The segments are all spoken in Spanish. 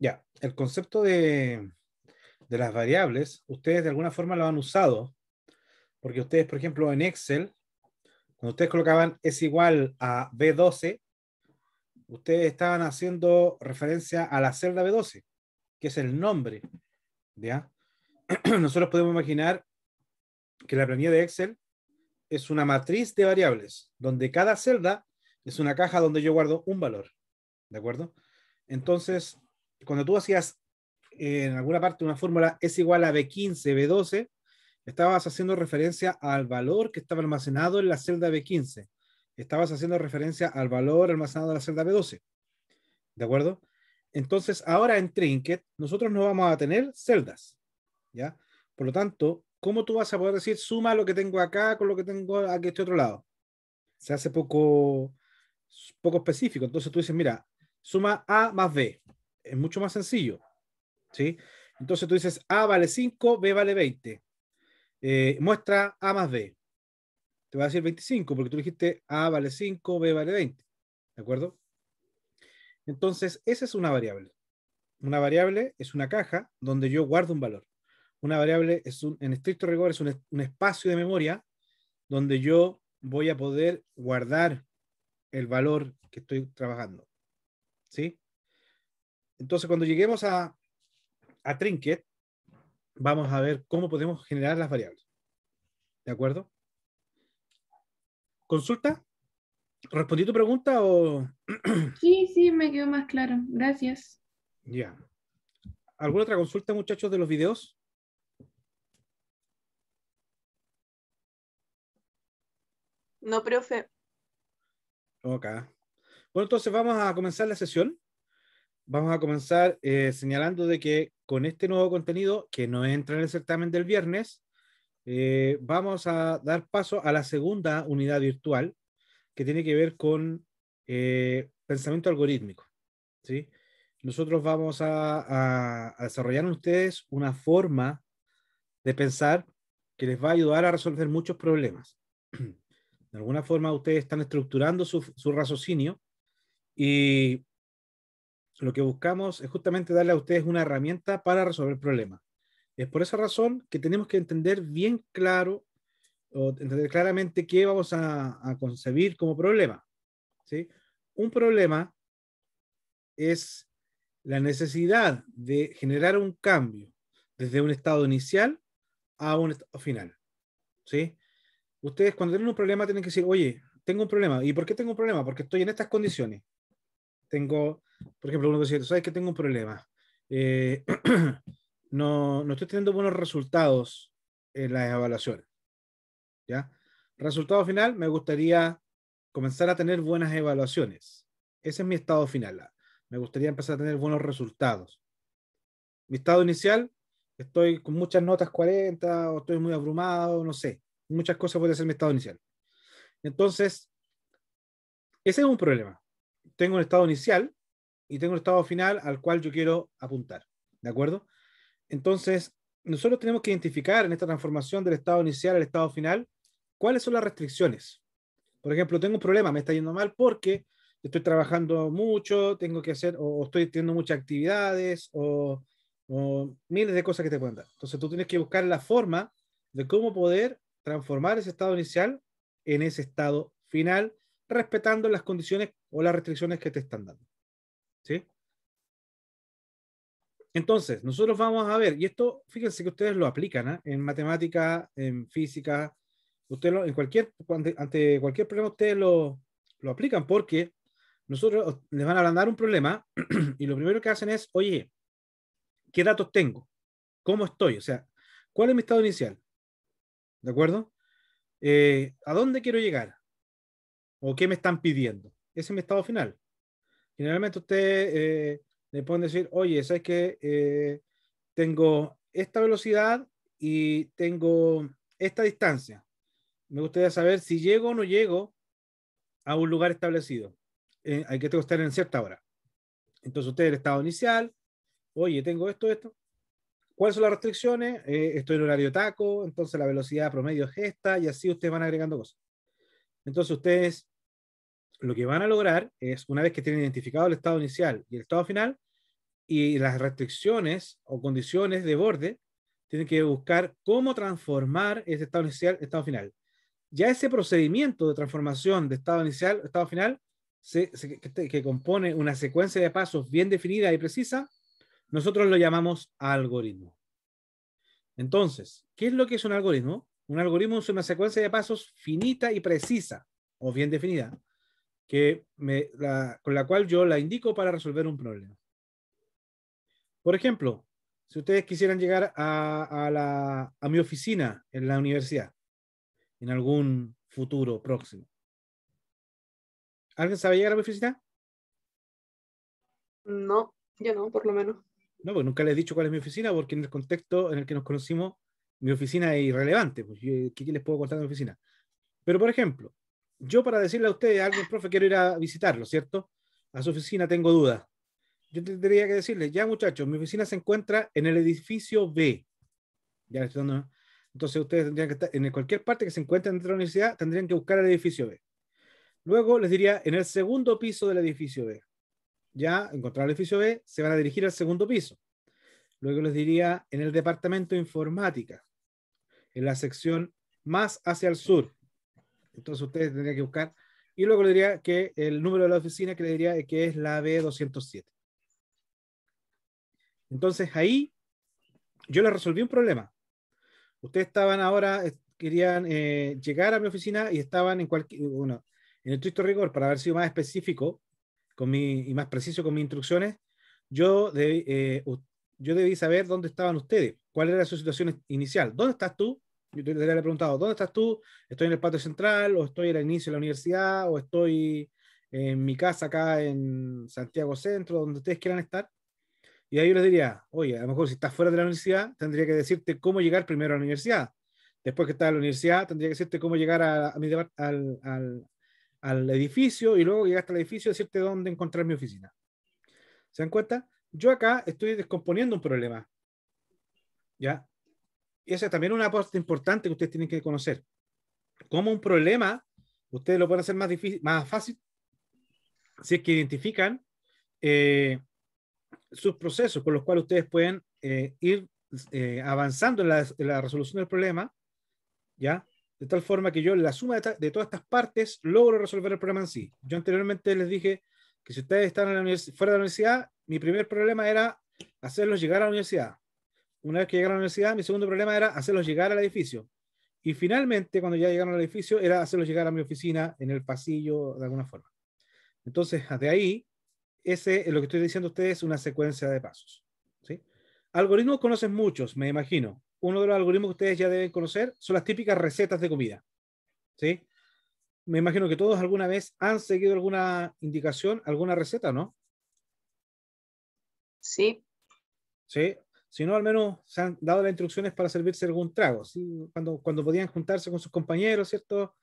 Ya, el concepto de, de las variables, ustedes de alguna forma lo han usado, porque ustedes, por ejemplo, en Excel, cuando ustedes colocaban es igual a B12, ustedes estaban haciendo referencia a la celda B12, que es el nombre. ¿ya? Nosotros podemos imaginar que la planilla de Excel es una matriz de variables, donde cada celda es una caja donde yo guardo un valor. ¿De acuerdo? Entonces, cuando tú hacías eh, en alguna parte una fórmula es igual a B15, B12, estabas haciendo referencia al valor que estaba almacenado en la celda B15. Estabas haciendo referencia al valor almacenado en la celda B12. ¿De acuerdo? Entonces, ahora en Trinket, nosotros no vamos a tener celdas. ¿Ya? Por lo tanto, ¿cómo tú vas a poder decir suma lo que tengo acá con lo que tengo aquí este otro lado? Se hace poco, poco específico. Entonces tú dices, mira, suma A más B es mucho más sencillo. ¿sí? Entonces tú dices A vale 5, B vale 20. Eh, muestra A más B. Te va a decir 25 porque tú dijiste A vale 5, B vale 20. ¿De acuerdo? Entonces, esa es una variable. Una variable es una caja donde yo guardo un valor. Una variable es un, en estricto rigor es un, un espacio de memoria donde yo voy a poder guardar el valor que estoy trabajando. ¿Sí? Entonces, cuando lleguemos a, a Trinket, vamos a ver cómo podemos generar las variables. ¿De acuerdo? ¿Consulta? ¿Respondí tu pregunta o...? Sí, sí, me quedó más claro. Gracias. Ya. ¿Alguna otra consulta, muchachos, de los videos? No, profe. Ok. Bueno, entonces vamos a comenzar la sesión vamos a comenzar eh, señalando de que con este nuevo contenido que no entra en el certamen del viernes, eh, vamos a dar paso a la segunda unidad virtual que tiene que ver con eh, pensamiento algorítmico. ¿sí? Nosotros vamos a, desarrollar en ustedes una forma de pensar que les va a ayudar a resolver muchos problemas. De alguna forma ustedes están estructurando su, su raciocinio y lo que buscamos es justamente darle a ustedes una herramienta para resolver problemas. Es por esa razón que tenemos que entender bien claro o entender claramente qué vamos a, concebir como problema. ¿sí? Un problema es la necesidad de generar un cambio desde un estado inicial a un estado final. ¿sí? Ustedes cuando tienen un problema tienen que decir, oye, tengo un problema. ¿Y por qué tengo un problema? Porque estoy en estas condiciones tengo, por ejemplo, uno dice, sabes que tengo un problema, eh, no, no estoy teniendo buenos resultados en las evaluaciones. ¿Ya? Resultado final, me gustaría comenzar a tener buenas evaluaciones. Ese es mi estado final. Me gustaría empezar a tener buenos resultados. Mi estado inicial, estoy con muchas notas 40 o estoy muy abrumado, no sé. Muchas cosas puede ser mi estado inicial. Entonces, ese es un problema tengo un estado inicial y tengo un estado final al cual yo quiero apuntar. ¿De acuerdo? Entonces, nosotros tenemos que identificar en esta transformación del estado inicial al estado final cuáles son las restricciones. Por ejemplo, tengo un problema, me está yendo mal porque estoy trabajando mucho, tengo que hacer, o, estoy teniendo muchas actividades, o, miles de cosas que te pueden dar. Entonces, tú tienes que buscar la forma de cómo poder transformar ese estado inicial en ese estado final respetando las condiciones o las restricciones que te están dando. ¿Sí? Entonces, nosotros vamos a ver, y esto, fíjense que ustedes lo aplican ¿ah? en matemática, en física, usted en cualquier, ante cualquier problema ustedes lo, lo aplican porque nosotros les van a ablandar un problema y lo primero que hacen es, oye, ¿qué datos tengo? ¿Cómo estoy? O sea, ¿cuál es mi estado inicial? ¿De acuerdo? Eh, ¿A dónde quiero llegar? o qué me están pidiendo. Ese es mi estado final. Generalmente usted eh, le pueden decir, oye, ¿sabes qué? Eh, tengo esta velocidad y tengo esta distancia. Me gustaría saber si llego o no llego a un lugar establecido. Eh, hay que estar en cierta hora. Entonces usted el estado inicial, oye, tengo esto, esto. ¿Cuáles son las restricciones? estoy en horario taco, entonces la velocidad promedio es esta, y así ustedes van agregando cosas. Entonces ustedes lo que van a lograr es, una vez que tienen identificado el estado inicial y el estado final, y las restricciones o condiciones de borde, tienen que buscar cómo transformar ese estado inicial estado final. Ya ese procedimiento de transformación de estado inicial estado final, que compone una secuencia de pasos bien definida y precisa, nosotros lo llamamos algoritmo. Entonces, ¿qué es lo que es un algoritmo? Un algoritmo es una secuencia de pasos finita y precisa, o bien definida, con la cual yo la indico para resolver un problema. Por ejemplo, si ustedes quisieran llegar a, mi oficina en la universidad, en algún futuro próximo, ¿alguien sabe llegar a mi oficina? No, yo no, por lo menos. No, porque nunca les he dicho cuál es mi oficina, porque en el contexto en el que nos conocimos, mi oficina es irrelevante. Pues, ¿Qué les puedo contar de mi oficina? Pero, por ejemplo, yo para decirle a ustedes, algo, profe, quiero ir a visitarlo, ¿cierto? A su oficina tengo dudas. Yo tendría que decirle, ya muchachos, mi oficina se encuentra en el edificio B. Ya estoy dando, Entonces ustedes tendrían que estar, en cualquier parte que se encuentre dentro de la universidad, tendrían que buscar el edificio B. Luego les diría, en el segundo piso del edificio B. Ya encontrar el edificio B, se van a dirigir al segundo piso. Luego les diría, en el departamento de informática, en la sección más hacia el sur, entonces ustedes tendrían que buscar. Y luego le diría que el número de la oficina que le diría que es la B207. Entonces ahí yo les resolví un problema. Ustedes estaban ahora, querían eh, llegar a mi oficina y estaban en cualquier, bueno, en rigor, para haber sido más específico con mi, y más preciso con mis instrucciones, yo, eh, yo debí saber dónde estaban ustedes, cuál era su situación inicial. ¿Dónde estás tú? Yo te, le preguntado, ¿dónde estás tú? ¿Estoy en el patio central o estoy en el inicio de la universidad o estoy en mi casa acá en Santiago Centro, donde ustedes quieran estar? Y ahí yo les diría, oye, a lo mejor si estás fuera de la universidad, tendría que decirte cómo llegar primero a la universidad. Después que estás en la universidad, tendría que decirte cómo llegar a, al, edificio y luego llegaste al edificio, decirte dónde encontrar mi oficina. ¿Se dan cuenta? Yo acá estoy descomponiendo un problema. ¿Ya? esa también una parte importante que ustedes tienen que conocer. Como un problema, ustedes lo pueden hacer más, difícil, más fácil si es que identifican eh, sus procesos con los cuales ustedes pueden eh, ir eh, avanzando en la, resolución del problema, ¿ya? De tal forma que yo la suma de, todas estas partes logro resolver el problema en sí. Yo anteriormente les dije que si ustedes están fuera de la universidad, mi primer problema era hacerlos llegar a la universidad una vez que llegaron a la universidad, mi segundo problema era hacerlos llegar al edificio. Y finalmente, cuando ya llegaron al edificio, era hacerlos llegar a mi oficina en el pasillo de alguna forma. Entonces, de ahí, ese lo que estoy diciendo a ustedes una secuencia de pasos. ¿sí? Algoritmos conocen muchos, me imagino. Uno de los algoritmos que ustedes ya deben conocer son las típicas recetas de comida. ¿sí? Me imagino que todos alguna vez han seguido alguna indicación, alguna receta, ¿no? Sí. Sí, sino al menos se han dado las instrucciones para servirse algún trago. Cuando, cuando podían juntarse con sus compañeros, ¿cierto?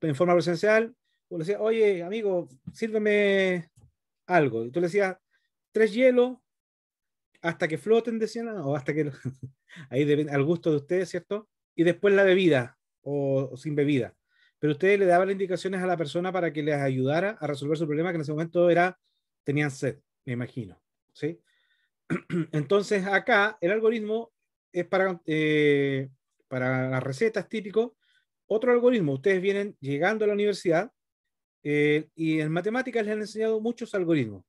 En forma presencial, o le decía, oye, amigo, sírveme algo. Y tú le decías, tres hielos, hasta que floten, decían, o hasta que. ahí al gusto de ustedes, ¿cierto? Y después la bebida, o, sin bebida. Pero ustedes le daban indicaciones a la persona para que les ayudara a resolver su problema, que en ese momento era, tenían sed, me imagino, ¿sí? Entonces, acá el algoritmo es para, eh, para las recetas típico. Otro algoritmo, ustedes vienen llegando a la universidad eh, y en matemáticas les han enseñado muchos algoritmos.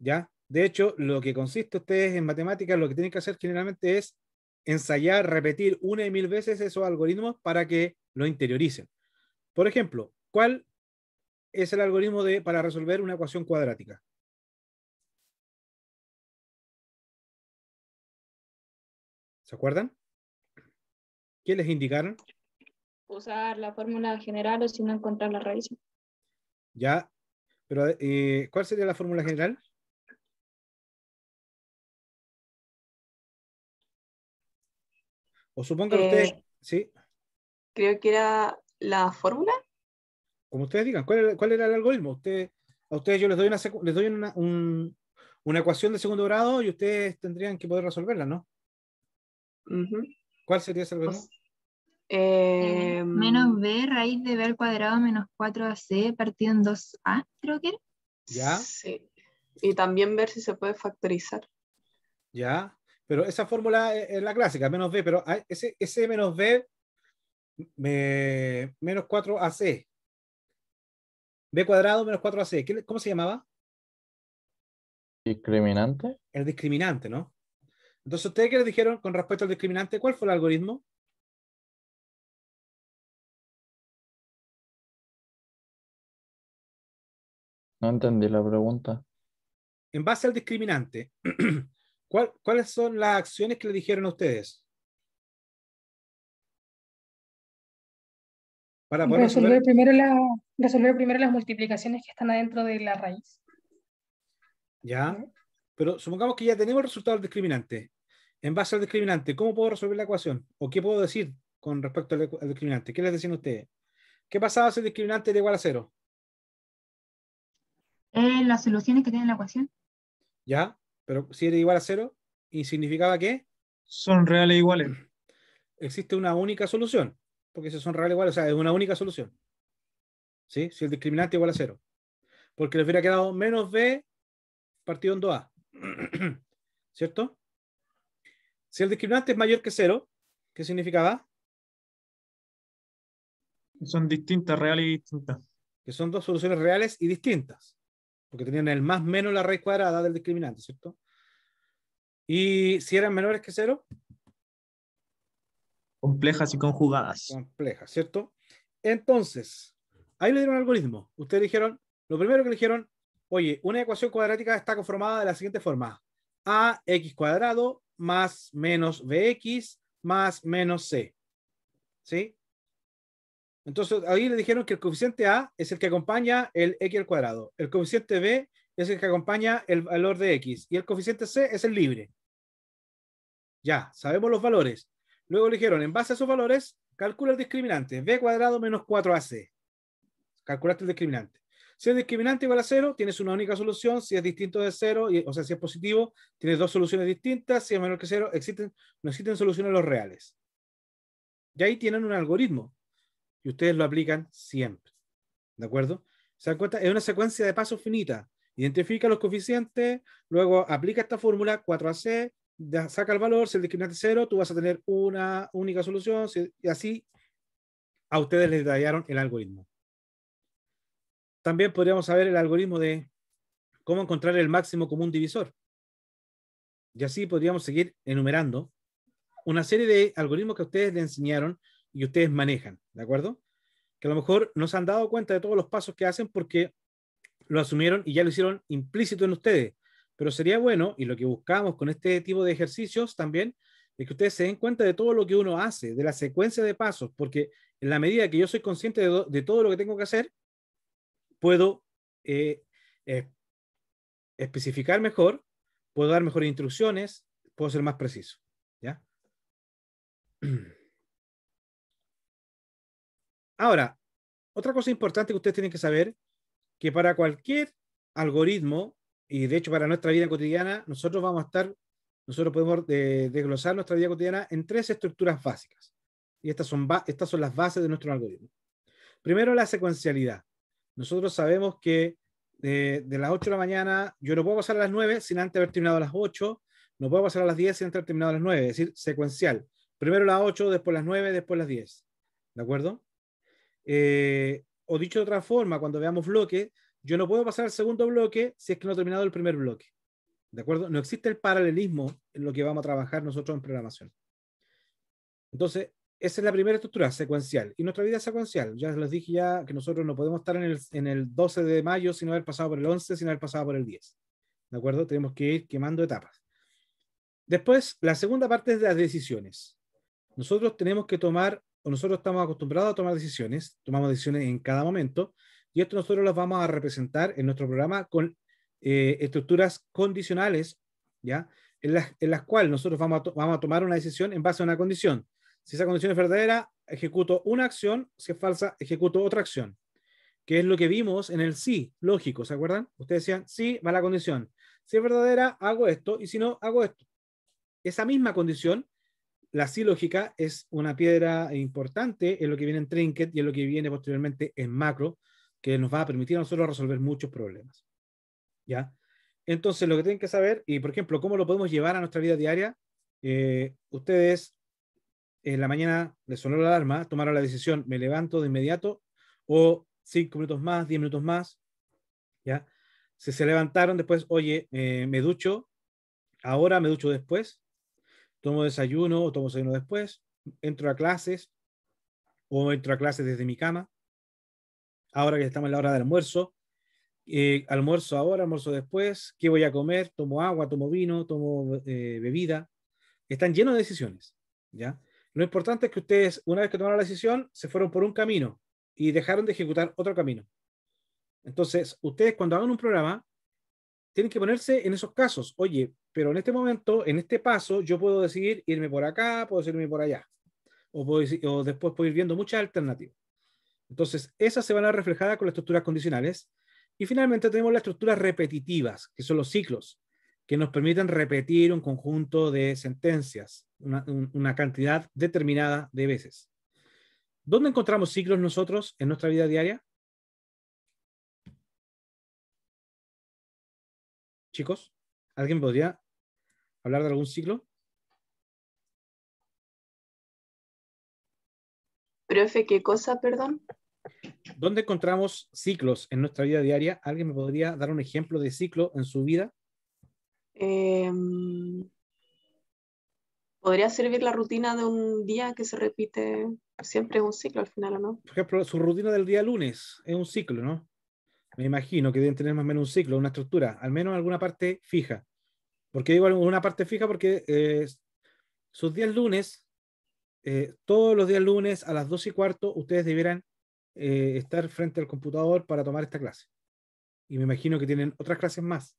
¿ya? De hecho, lo que consiste ustedes en matemáticas, lo que tienen que hacer generalmente es ensayar, repetir una y mil veces esos algoritmos para que lo interioricen. Por ejemplo, ¿cuál es el algoritmo de, para resolver una ecuación cuadrática? ¿Se acuerdan? ¿Qué les indicaron? Usar la fórmula general o si no encontrar la raíz. Ya, pero eh, ¿cuál sería la fórmula general? O supongan que ustedes, eh, sí. Creo que era la fórmula. Como ustedes digan, ¿cuál era, el algoritmo? a ustedes yo les doy, una, les doy una ecuación de segundo grado y ustedes tendrían que poder resolverla, ¿no? ¿Cuál sería ese menú? Pues, eh, eh, menos b raíz de b al cuadrado menos 4ac partido en 2a, creo que ¿Ya? Sí. Y también ver si se puede factorizar. ¿Ya? Pero esa fórmula e, es la clásica, menos b, pero ese, ese menos b menos 4ac. b cuadrado menos 4ac. ¿Cómo se llamaba? Discriminante. El discriminante, ¿no? Entonces, ¿ustedes qué les dijeron con respecto al discriminante? ¿Cuál fue el algoritmo? No entendí la pregunta. En base al discriminante, ¿cuáles son las acciones que le dijeron a ustedes? Para resolver, primero resolver primero las multiplicaciones que están adentro de la raíz. Ya, pero supongamos que ya tenemos el resultado del discriminante en base al discriminante, ¿cómo puedo resolver la ecuación? ¿O qué puedo decir con respecto al, discriminante? ¿Qué les decían ustedes? ¿Qué pasaba si el discriminante era igual a cero? Eh, las soluciones que tiene la ecuación. Ya, pero si era igual a cero, ¿y significaba qué? Son reales iguales. Existe una única solución, porque si son reales iguales, o sea, es una única solución. ¿Sí? Si el discriminante es igual a cero. Porque le hubiera quedado menos b partido en 2a. ¿Cierto? Si el discriminante es mayor que cero, ¿qué significaba? son distintas, reales y distintas. Que son dos soluciones reales y distintas. Porque tenían el más menos la raíz cuadrada del discriminante, ¿cierto? Y si eran menores que cero. Complejas y conjugadas. Complejas, ¿cierto? Entonces, ahí le dieron algoritmo. Ustedes dijeron, lo primero que dijeron, oye, una ecuación cuadrática está conformada de la siguiente forma ax cuadrado más menos bx más menos c. ¿Sí? Entonces, ahí le dijeron que el coeficiente A es el que acompaña el x al cuadrado. El coeficiente B es el que acompaña el valor de x. Y el coeficiente C es el libre. Ya, sabemos los valores. Luego le dijeron, en base a esos valores, calcula el discriminante. B cuadrado menos 4AC. Calculaste el discriminante. Si es discriminante igual a cero, tienes una única solución. Si es distinto de cero, y, o sea, si es positivo, tienes dos soluciones distintas. Si es menor que cero, no existen soluciones los reales. Y ahí tienen un algoritmo. Y ustedes lo aplican siempre. ¿De acuerdo? Se dan cuenta, es una secuencia de pasos finita. Identifica los coeficientes, luego aplica esta fórmula 4AC, saca el valor, si el discriminante es cero, tú vas a tener una única solución, y así a ustedes les detallaron el algoritmo. También podríamos saber el algoritmo de cómo encontrar el máximo común divisor. Y así podríamos seguir enumerando una serie de algoritmos que ustedes le enseñaron y ustedes manejan, ¿de acuerdo? Que a lo mejor no se han dado cuenta de todos los pasos que hacen porque lo asumieron y ya lo hicieron implícito en ustedes. Pero sería bueno, y lo que buscamos con este tipo de ejercicios también, es que ustedes se den cuenta de todo lo que uno hace, de la secuencia de pasos, porque en la medida que yo soy consciente de, de todo lo que tengo que hacer, puedo eh, eh, especificar mejor, puedo dar mejores instrucciones, puedo ser más preciso. ¿ya? Ahora, otra cosa importante que ustedes tienen que saber, que para cualquier algoritmo, y de hecho para nuestra vida cotidiana, nosotros vamos a estar, nosotros podemos eh, desglosar nuestra vida cotidiana en tres estructuras básicas. Y estas son, estas son las bases de nuestro algoritmo. Primero, la secuencialidad. Nosotros sabemos que eh, de, las 8 de la mañana, yo no puedo pasar a las 9 sin antes haber terminado a las 8, no puedo pasar a las 10 sin antes haber terminado las 9, es decir, secuencial. Primero las 8, después las 9, después las 10. ¿De acuerdo? Eh, o dicho de otra forma, cuando veamos bloque, yo no puedo pasar al segundo bloque si es que no he terminado el primer bloque. ¿De acuerdo? No existe el paralelismo en lo que vamos a trabajar nosotros en programación. Entonces, esa es la primera estructura secuencial. Y nuestra vida es secuencial. Ya les dije ya que nosotros no podemos estar en el, 12 de mayo sin haber pasado por el 11, sin haber pasado por el 10. ¿De acuerdo? Tenemos que ir quemando etapas. Después, la segunda parte es de las decisiones. Nosotros tenemos que tomar, o nosotros estamos acostumbrados a tomar decisiones, tomamos decisiones en cada momento, y esto nosotros los vamos a representar en nuestro programa con eh, estructuras condicionales, ¿ya? En las, en las cuales nosotros vamos a, vamos a tomar una decisión en base a una condición. Si esa condición es verdadera, ejecuto una acción. Si es falsa, ejecuto otra acción. Que es lo que vimos en el sí, lógico, ¿se acuerdan? Ustedes decían, sí, la condición. Si es verdadera, hago esto, y si no, hago esto. Esa misma condición, la sí lógica, es una piedra importante en lo que viene en Trinket y en lo que viene posteriormente en Macro, que nos va a permitir a nosotros resolver muchos problemas. ¿Ya? Entonces, lo que tienen que saber, y por ejemplo, cómo lo podemos llevar a nuestra vida diaria, eh, ustedes en la mañana le sonó la alarma, tomaron la decisión, me levanto de inmediato, o cinco minutos más, diez minutos más, ¿ya? Si se levantaron después, oye, eh, me ducho, ahora me ducho después, tomo desayuno o tomo desayuno después, entro a clases o entro a clases desde mi cama, ahora que estamos en la hora del almuerzo, eh, almuerzo ahora, almuerzo después, qué voy a comer, tomo agua, tomo vino, tomo eh, bebida, están llenos de decisiones, ¿ya? Lo importante es que ustedes, una vez que tomaron la decisión, se fueron por un camino y dejaron de ejecutar otro camino. Entonces, ustedes cuando hagan un programa, tienen que ponerse en esos casos. Oye, pero en este momento, en este paso, yo puedo decidir irme por acá, puedo irme por allá. O, o después puedo ir viendo muchas alternativas. Entonces, esas se van a reflejar con las estructuras condicionales. Y finalmente tenemos las estructuras repetitivas, que son los ciclos, que nos permiten repetir un conjunto de sentencias una, cantidad determinada de veces. ¿Dónde encontramos ciclos nosotros en nuestra vida diaria? Chicos, ¿alguien podría hablar de algún ciclo? Profe, ¿qué cosa, perdón? ¿Dónde encontramos ciclos en nuestra vida diaria? ¿Alguien me podría dar un ejemplo de ciclo en su vida? Eh, podría servir la rutina de un día que se repite siempre es un ciclo al final, ¿o no? Por ejemplo, su rutina del día lunes es un ciclo, ¿no? Me imagino que deben tener más o menos un ciclo, una estructura, al menos alguna parte fija. ¿Por qué digo una parte fija? Porque eh, sus días lunes, eh, todos los días lunes a las dos y cuarto, ustedes deberán eh, estar frente al computador para tomar esta clase. Y me imagino que tienen otras clases más.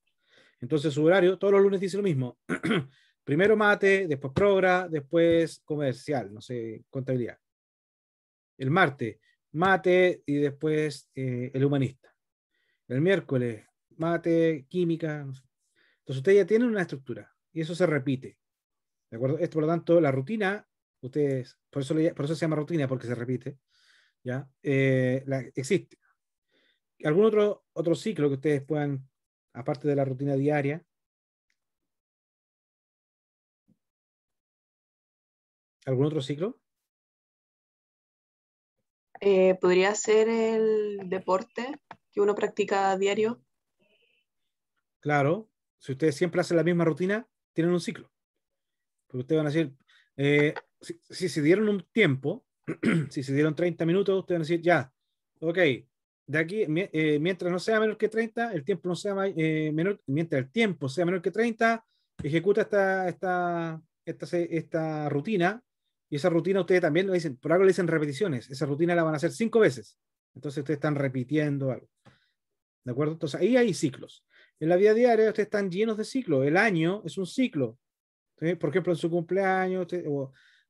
Entonces su horario, todos los lunes dice lo mismo. Primero mate, después progra, después comercial, no sé, contabilidad. El martes, mate y después eh, el humanista. El miércoles, mate, química. Entonces usted ya tienen una estructura y eso se repite. ¿De acuerdo? Esto, por lo tanto, la rutina, ustedes, por eso, por eso se llama rutina, porque se repite, ¿ya? Eh, la, existe. ¿Algún otro, otro ciclo que ustedes puedan, aparte de la rutina diaria, ¿Algún otro ciclo? Eh, podría ser el deporte que uno practica a diario. Claro, si ustedes siempre hacen la misma rutina, tienen un ciclo. Porque ustedes van a decir, eh, si, se dieron un tiempo, si se dieron 30 minutos, ustedes van a decir, ya, ok, de aquí, eh, mientras no sea menor que 30, el tiempo no sea menor, mientras el tiempo sea menor que 30, ejecuta esta, esta, esta, esta rutina y esa rutina ustedes también lo dicen, por algo le dicen repeticiones, esa rutina la van a hacer cinco veces. Entonces ustedes están repitiendo algo. ¿De acuerdo? Entonces ahí hay ciclos. En la vida diaria ustedes están llenos de ciclos. El año es un ciclo. Por ejemplo, en su cumpleaños, usted,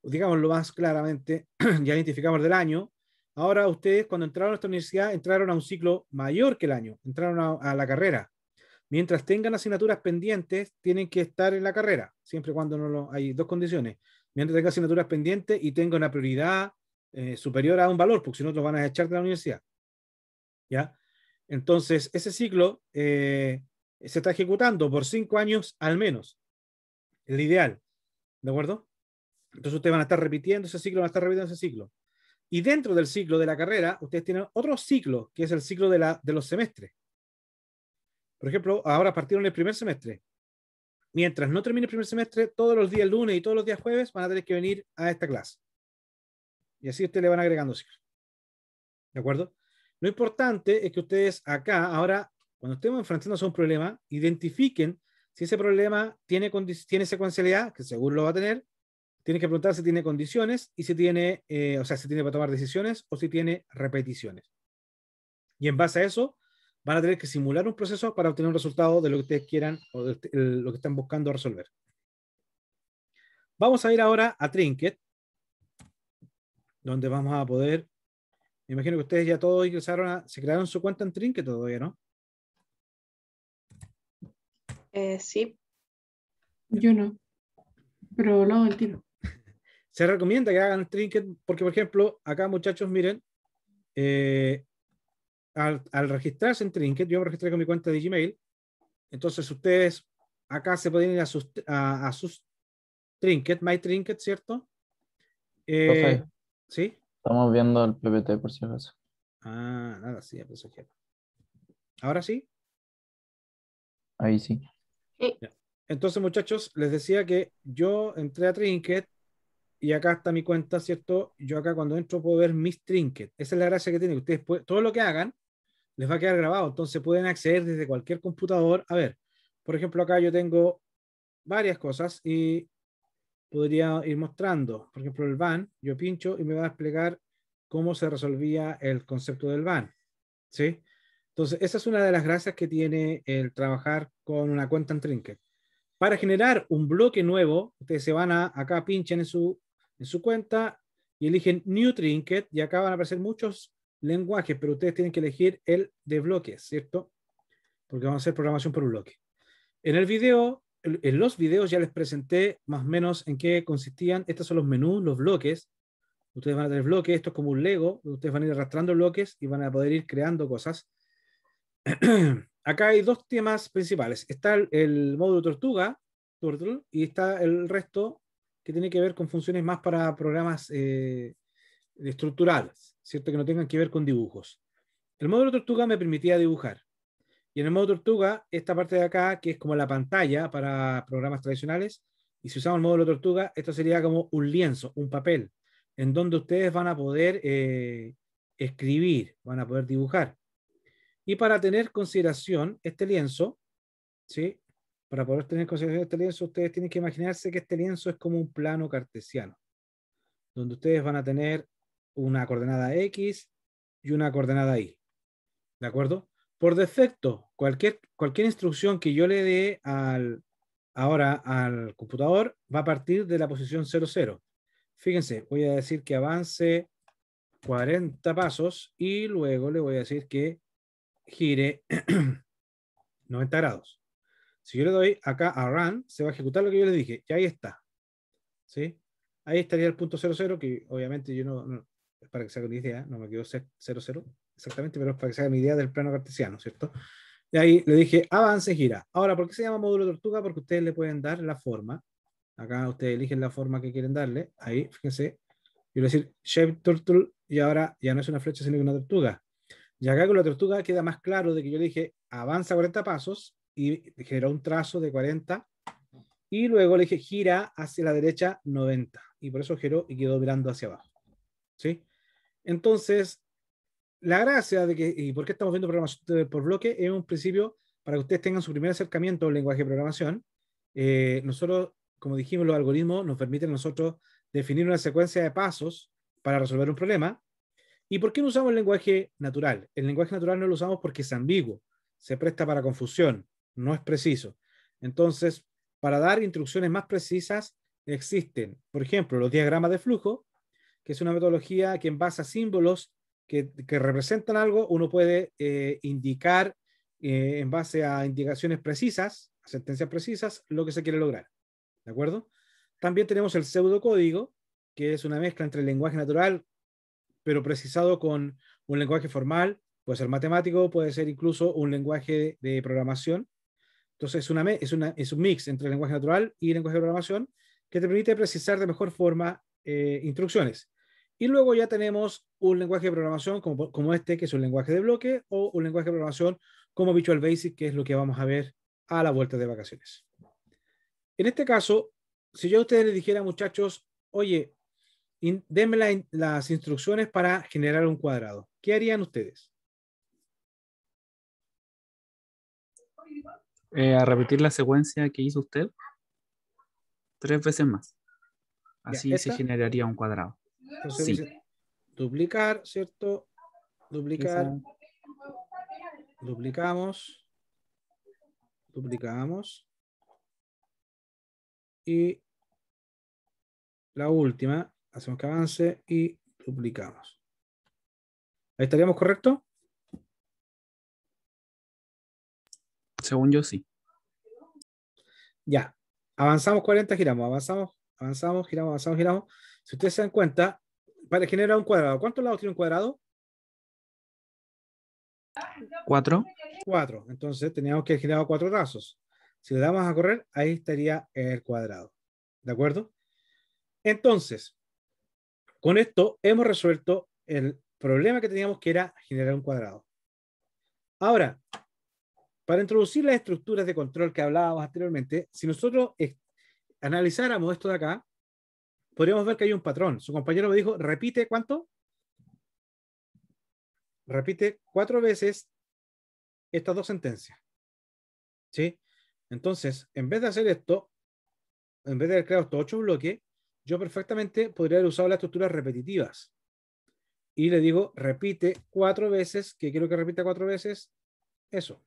digámoslo más claramente, ya identificamos del año. Ahora ustedes cuando entraron a nuestra universidad entraron a un ciclo mayor que el año, entraron a, la carrera. Mientras tengan asignaturas pendientes, tienen que estar en la carrera, siempre cuando no lo, hay dos condiciones mientras tenga asignaturas pendientes y tenga una prioridad eh, superior a un valor, porque si no, lo van a echar de la universidad. ¿Ya? Entonces, ese ciclo eh, se está ejecutando por cinco años al menos, el ideal. ¿De acuerdo? Entonces, ustedes van a estar repitiendo ese ciclo, van a estar repitiendo ese ciclo. Y dentro del ciclo de la carrera, ustedes tienen otro ciclo, que es el ciclo de, la, de los semestres. Por ejemplo, ahora partieron el primer semestre mientras no termine el primer semestre, todos los días lunes y todos los días jueves van a tener que venir a esta clase. Y así ustedes le van agregando cifras. ¿De acuerdo? Lo importante es que ustedes acá, ahora, cuando estemos enfrentándose a un problema, identifiquen si ese problema tiene, tiene secuencialidad, que seguro lo va a tener, tienen que preguntar si tiene condiciones y si tiene, eh, o sea, si tiene para tomar decisiones o si tiene repeticiones. Y en base a eso, van a tener que simular un proceso para obtener un resultado de lo que ustedes quieran o de lo que están buscando resolver. Vamos a ir ahora a Trinket, donde vamos a poder, imagino que ustedes ya todos ingresaron, a, se crearon su cuenta en Trinket todavía, ¿no? Eh, sí. Yo no, pero no, el tiro. Se recomienda que hagan Trinket porque, por ejemplo, acá muchachos, miren, eh, al, registrarse en Trinket, yo me registré con mi cuenta de Gmail, entonces ustedes acá se pueden ir a sus, a, sus Trinket, My Trinket, ¿cierto? Eh, ¿Sí? Estamos viendo el PPT por si acaso. Ah, nada, sí, ¿Ahora sí? Ahí sí. Entonces, muchachos, les decía que yo entré a Trinket y acá está mi cuenta, ¿cierto? Yo acá cuando entro puedo ver mis Trinket. Esa es la gracia que tiene. Ustedes todo lo que hagan, les va a quedar grabado. Entonces pueden acceder desde cualquier computador. A ver, por ejemplo, acá yo tengo varias cosas y podría ir mostrando. Por ejemplo, el van, yo pincho y me va a explicar cómo se resolvía el concepto del van. ¿Sí? Entonces, esa es una de las gracias que tiene el trabajar con una cuenta en Trinket. Para generar un bloque nuevo, ustedes se van acá pinchen en su, en su cuenta y eligen New Trinket y acá van a aparecer muchos lenguaje, pero ustedes tienen que elegir el de bloques, ¿cierto? Porque vamos a hacer programación por bloque. En el video, en los videos ya les presenté más o menos en qué consistían. Estos son los menús, los bloques. Ustedes van a tener bloques, esto es como un Lego. Ustedes van a ir arrastrando bloques y van a poder ir creando cosas. Acá hay dos temas principales. Está el, módulo tortuga, y está el resto que tiene que ver con funciones más para programas eh, estructurales, ¿cierto? Que no tengan que ver con dibujos. El módulo Tortuga me permitía dibujar. Y en el módulo Tortuga, esta parte de acá, que es como la pantalla para programas tradicionales, y si usamos el módulo Tortuga, esto sería como un lienzo, un papel, en donde ustedes van a poder eh, escribir, van a poder dibujar. Y para tener consideración este lienzo, ¿sí? Para poder tener consideración este lienzo, ustedes tienen que imaginarse que este lienzo es como un plano cartesiano, donde ustedes van a tener una coordenada X y una coordenada Y. ¿De acuerdo? Por defecto, cualquier, cualquier instrucción que yo le dé al, ahora al computador va a partir de la posición 00. Fíjense, voy a decir que avance 40 pasos y luego le voy a decir que gire 90 grados. Si yo le doy acá a run, se va a ejecutar lo que yo le dije. Y ahí está. ¿Sí? Ahí estaría el punto 00 que obviamente yo no, para que se hagan una idea, no me quedó 0,0 exactamente, pero para que se mi mi idea del plano cartesiano, ¿cierto? Y ahí le dije avance, gira. Ahora, ¿por qué se llama módulo tortuga? Porque ustedes le pueden dar la forma. Acá ustedes eligen la forma que quieren darle. Ahí, fíjense. Yo le decir shape turtle y ahora ya no es una flecha, sino una tortuga. Y acá con la tortuga queda más claro de que yo le dije avanza 40 pasos y generó un trazo de 40 y luego le dije gira hacia la derecha 90 y por eso giró y quedó mirando hacia abajo. ¿sí? Entonces, la gracia de que, y por qué estamos viendo programación eh, por bloque, es un principio para que ustedes tengan su primer acercamiento al lenguaje de programación. Eh, nosotros, como dijimos, los algoritmos nos permiten nosotros definir una secuencia de pasos para resolver un problema. ¿Y por qué no usamos el lenguaje natural? El lenguaje natural no lo usamos porque es ambiguo, se presta para confusión, no es preciso. Entonces, para dar instrucciones más precisas, existen, por ejemplo, los diagramas de flujo, que es una metodología que en base a símbolos que, representan algo, uno puede eh, indicar eh, en base a indicaciones precisas, a sentencias precisas, lo que se quiere lograr. ¿De acuerdo? También tenemos el pseudocódigo, que es una mezcla entre lenguaje natural, pero precisado con un lenguaje formal, puede ser matemático, puede ser incluso un lenguaje de programación. Entonces es, una, es, es un mix entre lenguaje natural y lenguaje de programación que te permite precisar de mejor forma eh, instrucciones. Y luego ya tenemos un lenguaje de programación como, este, que es un lenguaje de bloque, o un lenguaje de programación como Visual Basic, que es lo que vamos a ver a la vuelta de vacaciones. En este caso, si yo a ustedes les dijera, muchachos, oye, denme las instrucciones para generar un cuadrado, ¿qué harían ustedes? Eh, a repetir la secuencia que hizo usted tres veces más. Así se generaría un cuadrado duplicar, ¿cierto? Duplicar. Duplicamos. Duplicamos. Y la última, hacemos que avance y duplicamos. ¿Ahí estaríamos correcto? Según yo, sí. Ya. Avanzamos 40, giramos, avanzamos, avanzamos, giramos, avanzamos, giramos. Si ustedes se dan cuenta, para generar un cuadrado, ¿cuántos lados tiene un cuadrado? Cuatro. Cuatro. Entonces teníamos que generar cuatro trazos. Si le damos a correr, ahí estaría el cuadrado. ¿De acuerdo? Entonces, con esto hemos resuelto el problema que teníamos que era generar un cuadrado. Ahora, para introducir las estructuras de control que hablábamos anteriormente, si nosotros analizáramos esto de acá, podríamos ver que hay un patrón. Su compañero me dijo, repite cuánto. Repite cuatro veces estas dos sentencias. ¿Sí? Entonces, en vez de hacer esto, en vez de haber creado estos ocho bloques, yo perfectamente podría haber usado las estructuras repetitivas. Y le digo, repite cuatro veces, que quiero que repita cuatro veces, eso.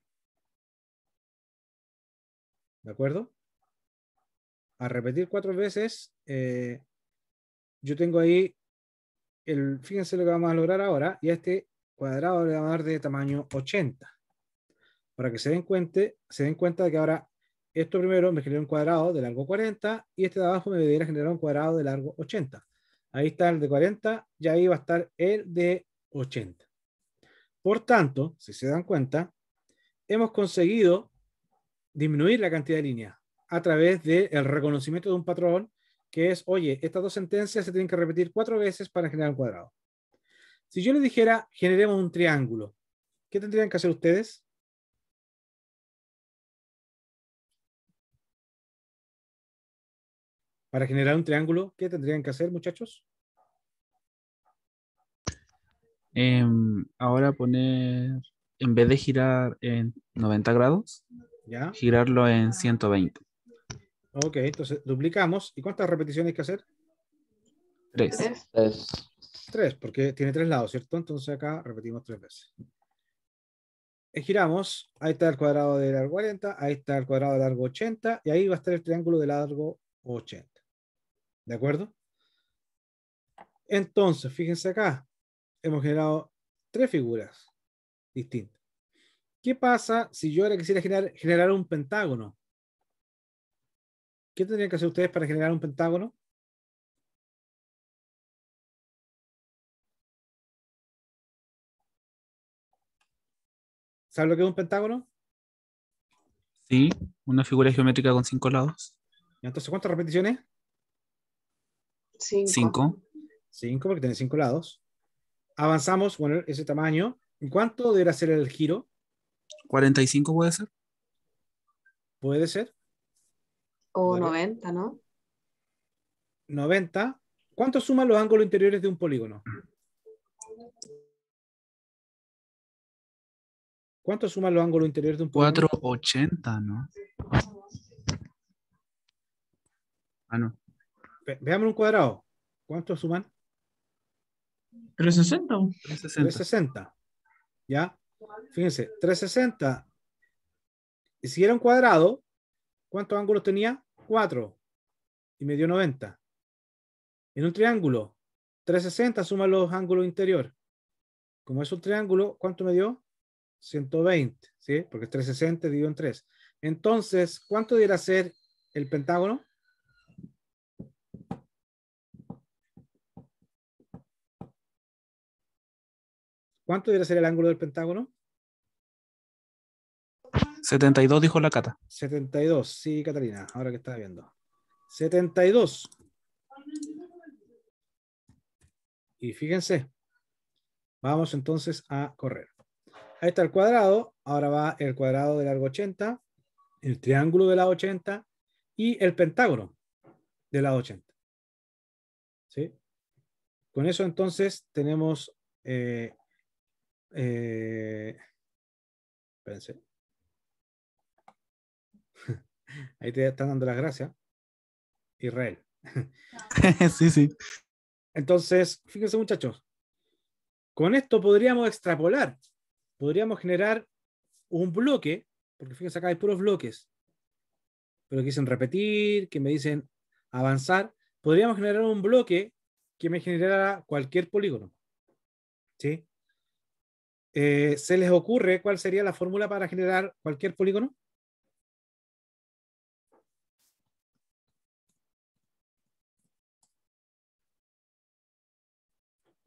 ¿De acuerdo? A repetir cuatro veces, eh, yo tengo ahí, el, fíjense lo que vamos a lograr ahora, y a este cuadrado le vamos a dar de tamaño 80. Para que se den, cuenta, se den cuenta de que ahora esto primero me generó un cuadrado de largo 40 y este de abajo me debería generar un cuadrado de largo 80. Ahí está el de 40 y ahí va a estar el de 80. Por tanto, si se dan cuenta, hemos conseguido disminuir la cantidad de líneas a través del reconocimiento de un patrón que es, oye, estas dos sentencias se tienen que repetir cuatro veces para generar un cuadrado. Si yo les dijera, generemos un triángulo, ¿qué tendrían que hacer ustedes? Para generar un triángulo, ¿qué tendrían que hacer, muchachos? Em, ahora poner, en vez de girar en 90 grados, girarlo en 120. Ok, entonces duplicamos. ¿Y cuántas repeticiones hay que hacer? Tres. Tres, porque tiene tres lados, ¿cierto? Entonces acá repetimos tres veces. Y eh, giramos, ahí está el cuadrado de largo 40, ahí está el cuadrado de largo 80, y ahí va a estar el triángulo de largo 80. ¿De acuerdo? Entonces, fíjense acá, hemos generado tres figuras distintas. ¿Qué pasa si yo ahora quisiera generar un pentágono? ¿Qué tendrían que hacer ustedes para generar un pentágono? ¿Sabe lo que es un pentágono? Sí, una figura geométrica con cinco lados. entonces cuántas repeticiones? Cinco. Cinco. Cinco, porque tiene cinco lados. Avanzamos, bueno, ese tamaño. ¿En cuánto deberá ser el giro? 45 puede ser. Puede ser. O 90, ¿no? 90. ¿Cuánto suman los ángulos interiores de un polígono? ¿Cuánto suman los ángulos interiores de un polígono? 480, ¿no? Ah, no. veamos un cuadrado. ¿Cuánto suman? 360. 360. 360. ¿Ya? Fíjense, 360. Si era un cuadrado, ¿Cuántos ángulos tenía? Cuatro. Y me dio 90. En un triángulo, 360 suma los ángulos interior. Como es un triángulo, ¿cuánto me dio? 120, ¿sí? Porque 360 dividido en 3. Entonces, ¿cuánto debería ser el pentágono? ¿Cuánto debería ser el ángulo del pentágono? 72 dijo la Cata. 72, sí, Catalina, ahora que estás viendo. 72. Y fíjense, vamos entonces a correr. Ahí está el cuadrado, ahora va el cuadrado de largo 80, el triángulo de lado 80 y el pentágono de lado 80. ¿Sí? Con eso entonces tenemos... Eh, eh, espérense. Ahí te están dando las gracias. Israel. sí, sí. Entonces, fíjense muchachos, con esto podríamos extrapolar, podríamos generar un bloque, porque fíjense acá hay puros bloques, pero que dicen repetir, que me dicen avanzar, podríamos generar un bloque que me generara cualquier polígono. ¿Sí? Eh, ¿Se les ocurre cuál sería la fórmula para generar cualquier polígono?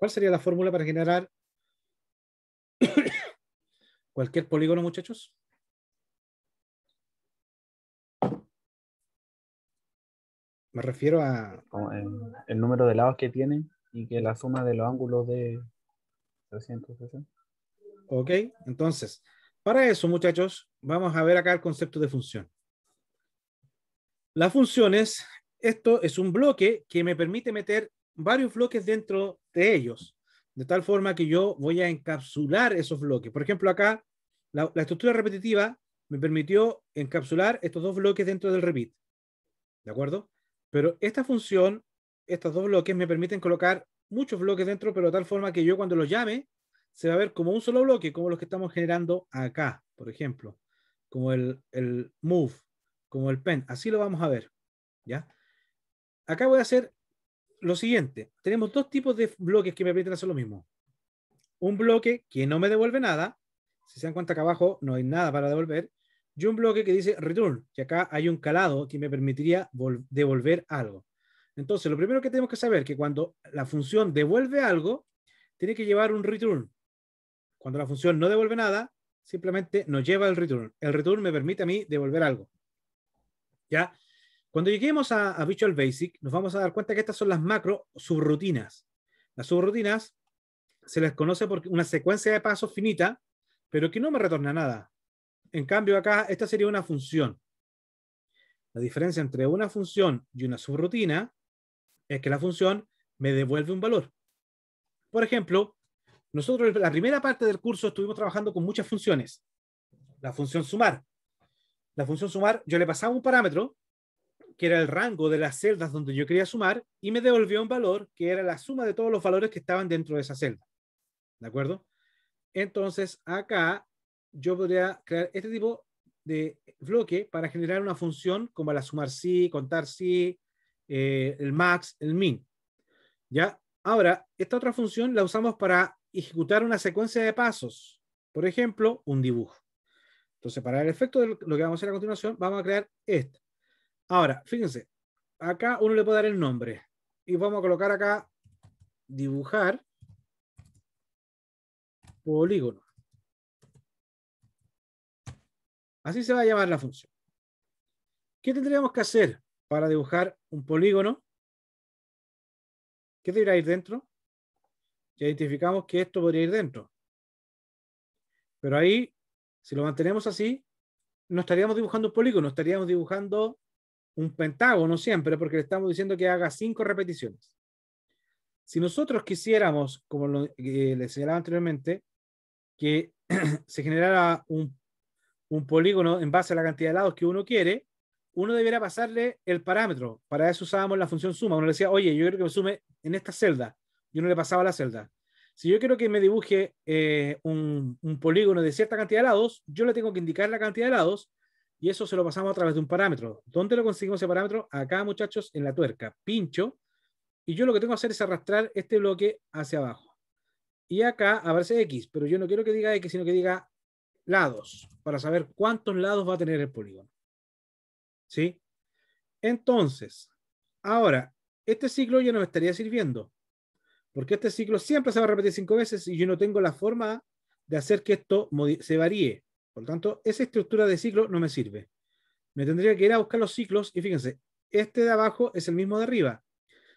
¿Cuál sería la fórmula para generar cualquier polígono, muchachos? Me refiero a... El, número de lados que tiene y que la suma de los ángulos de 360. Ok, entonces, para eso, muchachos, vamos a ver acá el concepto de función. Las funciones, esto es un bloque que me permite meter varios bloques dentro de ellos, de tal forma que yo voy a encapsular esos bloques. Por ejemplo, acá la, estructura repetitiva me permitió encapsular estos dos bloques dentro del repeat. ¿De acuerdo? Pero esta función, estos dos bloques me permiten colocar muchos bloques dentro, pero de tal forma que yo cuando los llame, se va a ver como un solo bloque, como los que estamos generando acá, por ejemplo, como el, el move, como el pen. Así lo vamos a ver. ¿ya? Acá voy a hacer lo siguiente, tenemos dos tipos de bloques que me permiten hacer lo mismo. Un bloque que no me devuelve nada, si se dan cuenta acá abajo no hay nada para devolver, y un bloque que dice return, que acá hay un calado que me permitiría devolver algo. Entonces, lo primero que tenemos que saber es que cuando la función devuelve algo, tiene que llevar un return. Cuando la función no devuelve nada, simplemente nos lleva el return. El return me permite a mí devolver algo. ¿Ya? Cuando lleguemos a, Visual Basic, nos vamos a dar cuenta que estas son las macro subrutinas. Las subrutinas se les conoce por una secuencia de pasos finita, pero que no me retorna nada. En cambio, acá esta sería una función. La diferencia entre una función y una subrutina es que la función me devuelve un valor. Por ejemplo, nosotros en la primera parte del curso estuvimos trabajando con muchas funciones. La función sumar. La función sumar, yo le pasaba un parámetro que era el rango de las celdas donde yo quería sumar, y me devolvió un valor que era la suma de todos los valores que estaban dentro de esa celda. ¿De acuerdo? Entonces, acá yo podría crear este tipo de bloque para generar una función como la sumar si, contar sí, eh, el max, el min. ¿Ya? Ahora, esta otra función la usamos para ejecutar una secuencia de pasos. Por ejemplo, un dibujo. Entonces, para el efecto de lo que vamos a hacer a continuación, vamos a crear esta. Ahora, fíjense, acá uno le puede dar el nombre y vamos a colocar acá dibujar polígono. Así se va a llamar la función. ¿Qué tendríamos que hacer para dibujar un polígono? ¿Qué debería ir dentro? Ya identificamos que esto podría ir dentro. Pero ahí, si lo mantenemos así, no estaríamos dibujando un polígono, estaríamos dibujando un pentágono siempre porque le estamos diciendo que haga cinco repeticiones. Si nosotros quisiéramos, como lo, eh, les señalaba anteriormente, que se generara un, polígono en base a la cantidad de lados que uno quiere, uno debiera pasarle el parámetro. Para eso usábamos la función suma. Uno le decía, oye, yo quiero que me sume en esta celda. yo no le pasaba la celda. Si yo quiero que me dibuje eh, un, un polígono de cierta cantidad de lados, yo le tengo que indicar la cantidad de lados y eso se lo pasamos a través de un parámetro. ¿Dónde lo conseguimos ese parámetro? Acá, muchachos, en la tuerca. Pincho. Y yo lo que tengo que hacer es arrastrar este bloque hacia abajo. Y acá aparece X, pero yo no quiero que diga X, sino que diga lados, para saber cuántos lados va a tener el polígono. ¿Sí? Entonces, ahora, este ciclo ya no me estaría sirviendo, porque este ciclo siempre se va a repetir cinco veces y yo no tengo la forma de hacer que esto se varíe. Por lo tanto, esa estructura de ciclo no me sirve. Me tendría que ir a buscar los ciclos y fíjense, este de abajo es el mismo de arriba,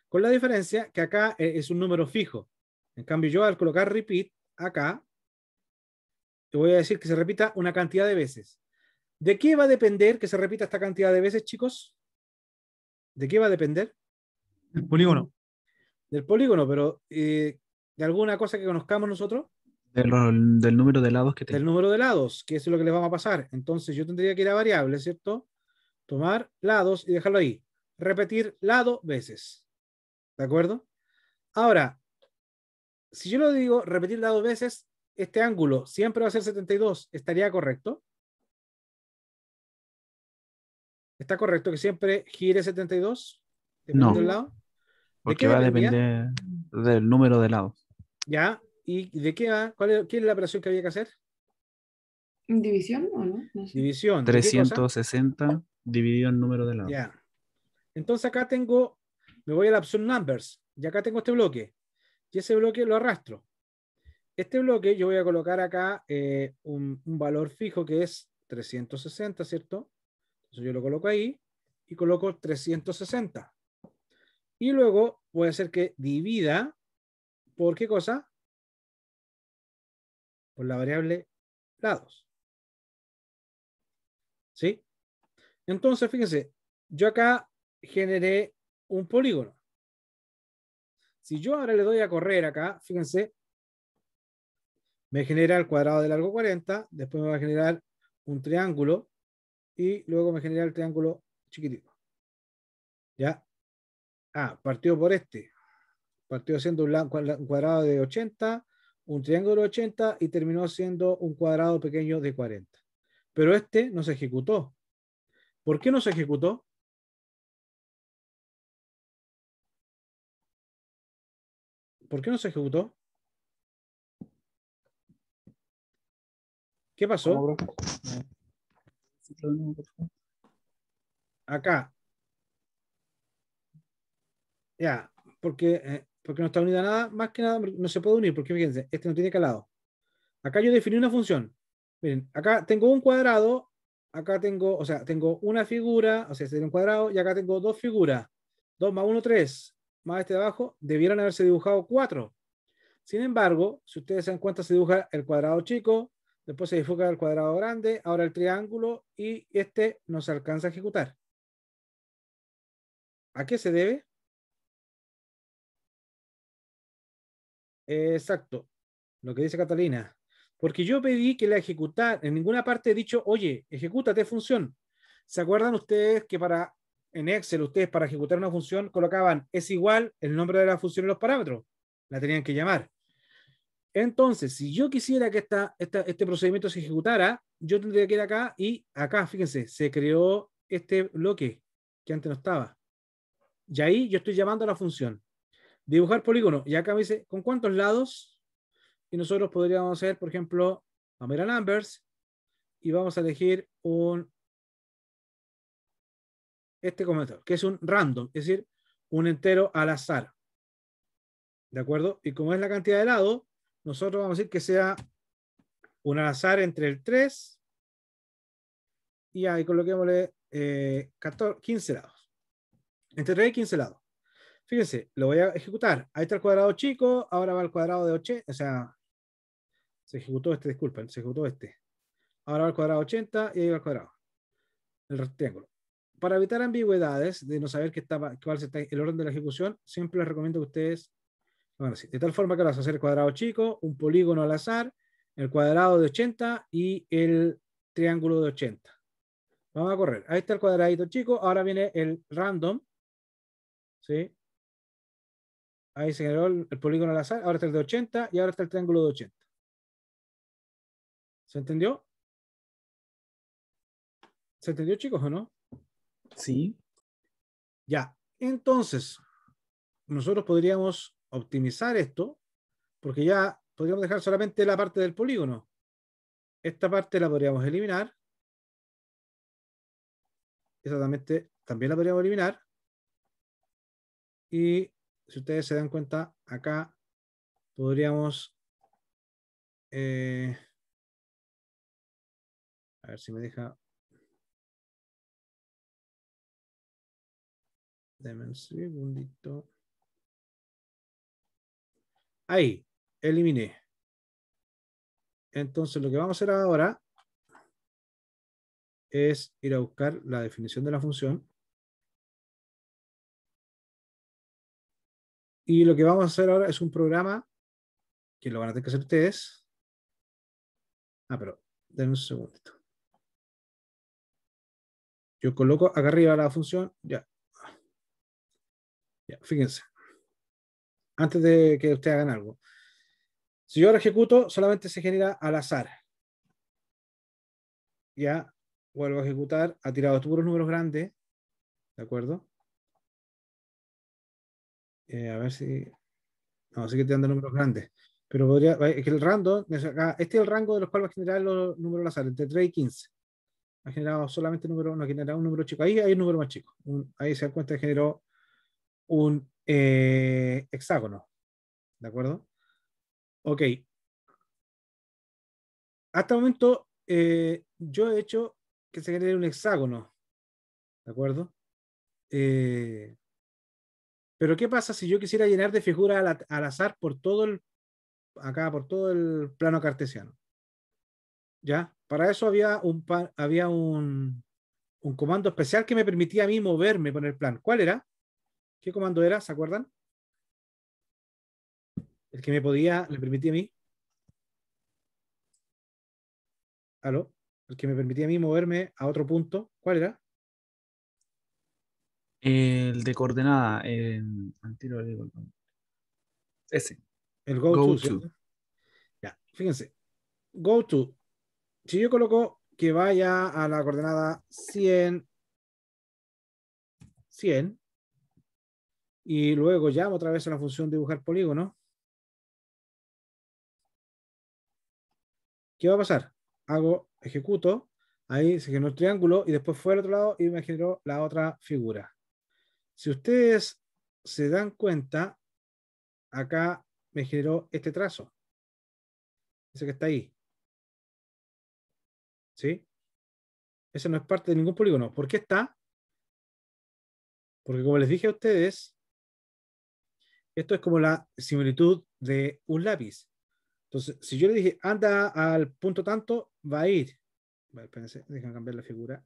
con la diferencia que acá eh, es un número fijo. En cambio, yo al colocar repeat acá, te voy a decir que se repita una cantidad de veces. ¿De qué va a depender que se repita esta cantidad de veces, chicos? ¿De qué va a depender? Del polígono. Del polígono, pero eh, ¿de alguna cosa que conozcamos nosotros? del número de lados que tengo. Del número de lados, que es lo que les vamos a pasar. Entonces yo tendría que ir a variable, ¿cierto? Tomar lados y dejarlo ahí. Repetir lado veces. ¿De acuerdo? Ahora, si yo lo digo repetir lado veces, este ángulo siempre va a ser 72. ¿Estaría correcto? ¿Está correcto que siempre gire 72? no. lado? porque va a depender del número de lados. Ya, ¿Y de qué va? ¿Cuál es, ¿Qué la operación que había que hacer? ¿División o no? División. 360 dividido en número de la. Ya. Entonces acá tengo, me voy a la opción numbers, y acá tengo este bloque, y ese bloque lo arrastro. Este bloque yo voy a colocar acá eh, un, un, valor fijo que es 360, ¿cierto? Entonces yo lo coloco ahí y coloco 360. Y luego voy a hacer que divida, ¿por qué cosa? por la variable lados. ¿Sí? Entonces, fíjense, yo acá generé un polígono. Si yo ahora le doy a correr acá, fíjense, me genera el cuadrado de largo 40, después me va a generar un triángulo y luego me genera el triángulo chiquitito. ¿Ya? Ah, partió por este. Partió haciendo un cuadrado de 80, un triángulo de 80 y terminó siendo un cuadrado pequeño de 40. Pero este no se ejecutó. ¿Por qué no se ejecutó? ¿Por qué no se ejecutó? ¿Qué pasó? Acá. Ya, porque eh, porque no está unida a nada, más que nada no se puede unir, porque fíjense, este no tiene calado. Acá yo definí una función. Miren, acá tengo un cuadrado, acá tengo, o sea, tengo una figura, o sea, sería este un cuadrado, y acá tengo dos figuras. Dos más uno, tres más este de abajo, debieran haberse dibujado cuatro Sin embargo, si ustedes se dan cuenta, se dibuja el cuadrado chico, después se dibuja el cuadrado grande, ahora el triángulo, y este no se alcanza a ejecutar. ¿A qué se debe? exacto, lo que dice Catalina. Porque yo pedí que la ejecutara en ninguna parte he dicho, oye, ejecútate función. ¿Se acuerdan ustedes que para en Excel ustedes para ejecutar una función colocaban es igual el nombre de la función y los parámetros? La tenían que llamar. Entonces, si yo quisiera que este procedimiento se ejecutara, yo tendría que ir acá y acá, fíjense, se creó este bloque que antes no estaba. Y ahí yo estoy llamando a la función dibujar polígono. Y acá me dice, ¿con cuántos lados? Y nosotros podríamos hacer, por ejemplo, Amera Numbers. Y vamos a elegir un... Este comentario, que es un random, es decir, un entero al azar. ¿De acuerdo? Y como es la cantidad de lados, nosotros vamos a decir que sea un al azar entre el 3 y ahí coloquémosle 15 eh, lados. Entre 3 y 15 lados. Fíjense, lo voy a ejecutar. Ahí está el cuadrado chico, ahora va el cuadrado de 80, o sea, se ejecutó este, disculpen, se ejecutó este. Ahora va al cuadrado 80 y ahí va al cuadrado. El rectángulo. Para evitar ambigüedades de no saber qué está, cuál está el orden de la ejecución, siempre les recomiendo que ustedes bueno, sí, de tal forma que vas a hacer el cuadrado chico, un polígono al azar, el cuadrado de 80 y el triángulo de 80. Vamos a correr. Ahí está el cuadradito chico. Ahora viene el random. ¿sí? Ahí se generó el, polígono al azar, ahora está el de 80 y ahora está el triángulo de 80. ¿Se entendió? ¿Se entendió, chicos, o no? Sí. Ya, entonces, nosotros podríamos optimizar esto, porque ya podríamos dejar solamente la parte del polígono. Esta parte la podríamos eliminar. Exactamente. también la podríamos eliminar. Y si ustedes se dan cuenta, acá podríamos... Eh, a ver si me deja... Deme un segundito. Ahí, eliminé. Entonces lo que vamos a hacer ahora es ir a buscar la definición de la función. Y lo que vamos a hacer ahora es un programa que lo van a tener que hacer ustedes. Ah, pero denme un segundito. Yo coloco acá arriba la función. Ya. Ya, fíjense. Antes de que ustedes hagan algo. Si yo ahora ejecuto, solamente se genera al azar. Ya, vuelvo a ejecutar, ha tirado todos números grandes, ¿de acuerdo? Eh, a ver si. No, sí que te dan números grandes. Pero podría. Es que el random. Ah, este es el rango de los cuales va a generar los números al entre 3 y 15. Ha generado solamente número, no ha un número chico. Ahí hay un número más chico. ahí se da cuenta que generó un eh, hexágono. ¿De acuerdo? Ok. Hasta el momento eh, yo he hecho que se genere un hexágono. ¿De acuerdo? Eh, pero ¿qué pasa si yo quisiera llenar de figuras al, azar por todo el, acá, por todo el plano cartesiano? ¿Ya? Para eso había un, había un, comando especial que me permitía a mí moverme con el plan. ¿Cuál era? ¿Qué comando era? ¿Se acuerdan? El que me podía, le permitía a mí. ¿Aló? El que me permitía a mí moverme a otro punto. ¿Cuál era? El de coordenada. Eh, el, go, to. Ya, fíjense. Go to. Si yo coloco que vaya a la coordenada 100, 100, y luego llamo otra vez a la función dibujar polígono, ¿qué va a pasar? Hago, ejecuto, ahí se generó el triángulo y después fue al otro lado y me generó la otra figura. Si ustedes se dan cuenta, acá me generó este trazo. Ese que está ahí. ¿Sí? Ese no es parte de ningún polígono. ¿Por qué está? Porque como les dije a ustedes, esto es como la similitud de un lápiz. Entonces, si yo le dije, anda al punto tanto, va a ir. Vale, espérense, déjenme cambiar la figura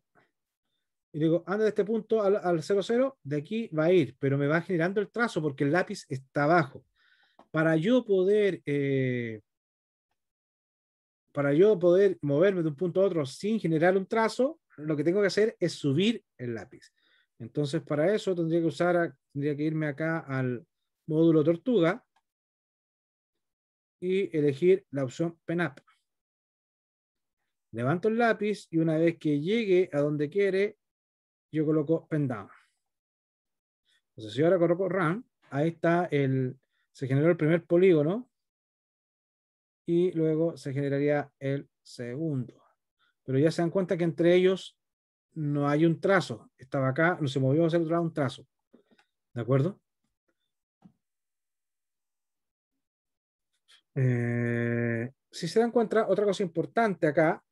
y digo, anda de este punto al, al 00, de aquí va a ir, pero me va generando el trazo porque el lápiz está abajo. Para yo poder, eh, para yo poder moverme de un punto a otro sin generar un trazo, lo que tengo que hacer es subir el lápiz. Entonces, para eso tendría que usar, tendría que irme acá al módulo tortuga y elegir la opción up Levanto el lápiz y una vez que llegue a donde quiere, yo coloco pendown. Entonces, si ahora coloco RAM, ahí está el, se generó el primer polígono y luego se generaría el segundo. Pero ya se dan cuenta que entre ellos no hay un trazo. Estaba acá, no se movió hacia otro lado un trazo. ¿De acuerdo? Eh, si se dan cuenta, otra cosa importante acá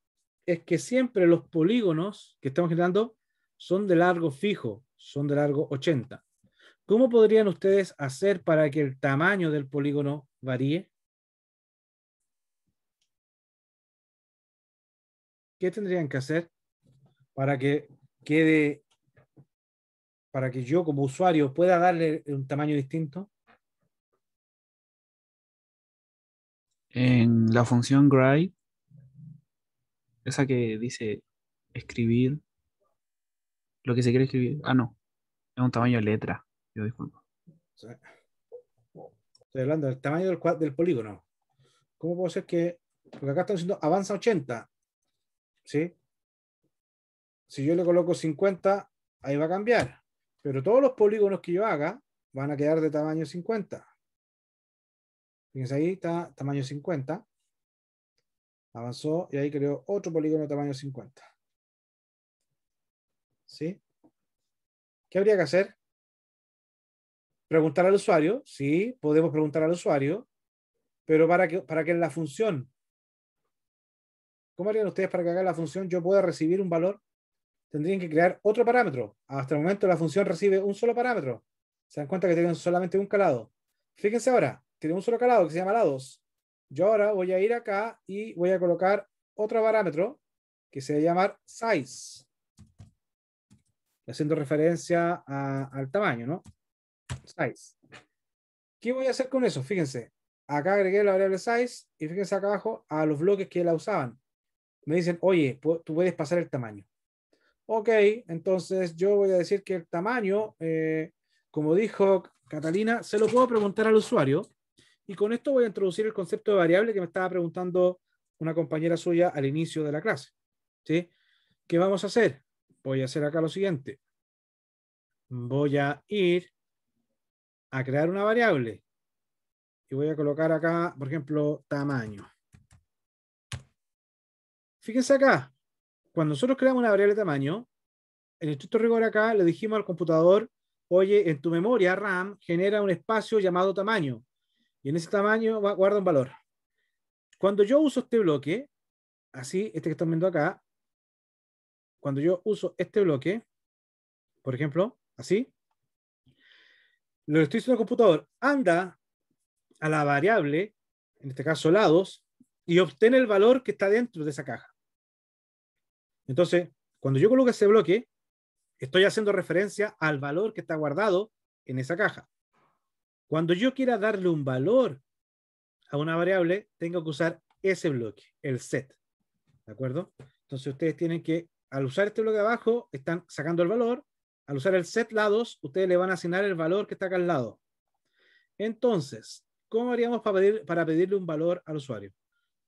es que siempre los polígonos que estamos generando son de largo fijo, son de largo 80. ¿Cómo podrían ustedes hacer para que el tamaño del polígono varíe? ¿Qué tendrían que hacer para que quede, para que yo como usuario pueda darle un tamaño distinto? En la función grade, esa que dice escribir lo que se quiere escribir. Ah, no. Es un tamaño de letra. Yo disculpo. Estoy hablando del tamaño del, polígono. ¿Cómo puedo ser que.? Porque acá estamos diciendo avanza 80. ¿Sí? Si yo le coloco 50, ahí va a cambiar. Pero todos los polígonos que yo haga van a quedar de tamaño 50. Fíjense ahí, está tamaño 50. Avanzó y ahí creó otro polígono de tamaño 50. ¿sí? ¿Qué habría que hacer? Preguntar al usuario, sí, podemos preguntar al usuario, pero para que, para que la función, ¿cómo harían ustedes para que haga la función yo pueda recibir un valor? Tendrían que crear otro parámetro. Hasta el momento la función recibe un solo parámetro. Se dan cuenta que tienen solamente un calado. Fíjense ahora, tiene un solo calado que se llama lados. Yo ahora voy a ir acá y voy a colocar otro parámetro que se va a llamar size haciendo referencia al tamaño, ¿no? Size. ¿Qué voy a hacer con eso? Fíjense, acá agregué la variable size y fíjense acá abajo a los bloques que la usaban. Me dicen, oye, tú puedes pasar el tamaño. Ok, entonces yo voy a decir que el tamaño, eh, como dijo Catalina, se lo puedo preguntar al usuario. Y con esto voy a introducir el concepto de variable que me estaba preguntando una compañera suya al inicio de la clase. ¿sí? ¿Qué vamos a hacer? voy a hacer acá lo siguiente. Voy a ir a crear una variable y voy a colocar acá, por ejemplo, tamaño. Fíjense acá, cuando nosotros creamos una variable de tamaño, en el estricto rigor acá le dijimos al computador, oye, en tu memoria RAM genera un espacio llamado tamaño y en ese tamaño guarda un valor. Cuando yo uso este bloque, así, este que están viendo acá, cuando yo uso este bloque, por ejemplo, así, lo que estoy diciendo al computador, anda a la variable, en este caso lados, y obtiene el valor que está dentro de esa caja. Entonces, cuando yo coloco ese bloque, estoy haciendo referencia al valor que está guardado en esa caja. Cuando yo quiera darle un valor a una variable, tengo que usar ese bloque, el set. ¿De acuerdo? Entonces ustedes tienen que al usar este bloque de abajo, están sacando el valor. Al usar el set lados, ustedes le van a asignar el valor que está acá al lado. Entonces, ¿cómo haríamos para, para pedirle un valor al usuario?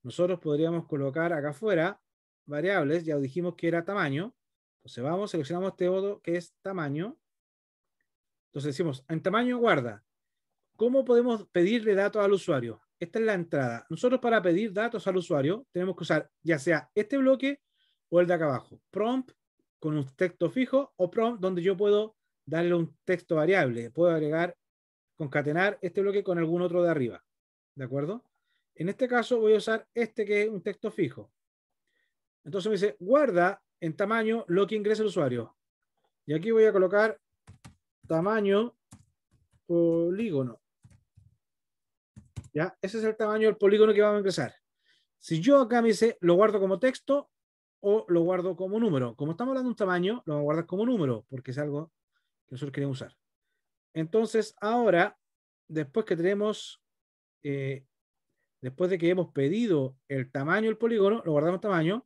Nosotros podríamos colocar acá afuera variables, ya dijimos que era tamaño. Entonces vamos, seleccionamos este otro que es tamaño. Entonces decimos, en tamaño guarda. ¿Cómo podemos pedirle datos al usuario? Esta es la entrada. Nosotros para pedir datos al usuario tenemos que usar ya sea este bloque o el de acá abajo. Prompt con un texto fijo o prompt donde yo puedo darle un texto variable. Puedo agregar, concatenar este bloque con algún otro de arriba. ¿De acuerdo? En este caso voy a usar este que es un texto fijo. Entonces me dice, guarda en tamaño lo que ingresa el usuario. Y aquí voy a colocar tamaño polígono. ¿Ya? Ese es el tamaño del polígono que vamos a ingresar. Si yo acá me dice, lo guardo como texto, o lo guardo como número. Como estamos hablando de un tamaño, lo vamos a guardar como número porque es algo que nosotros queremos usar. Entonces, ahora, después que tenemos, eh, después de que hemos pedido el tamaño del polígono, lo guardamos tamaño,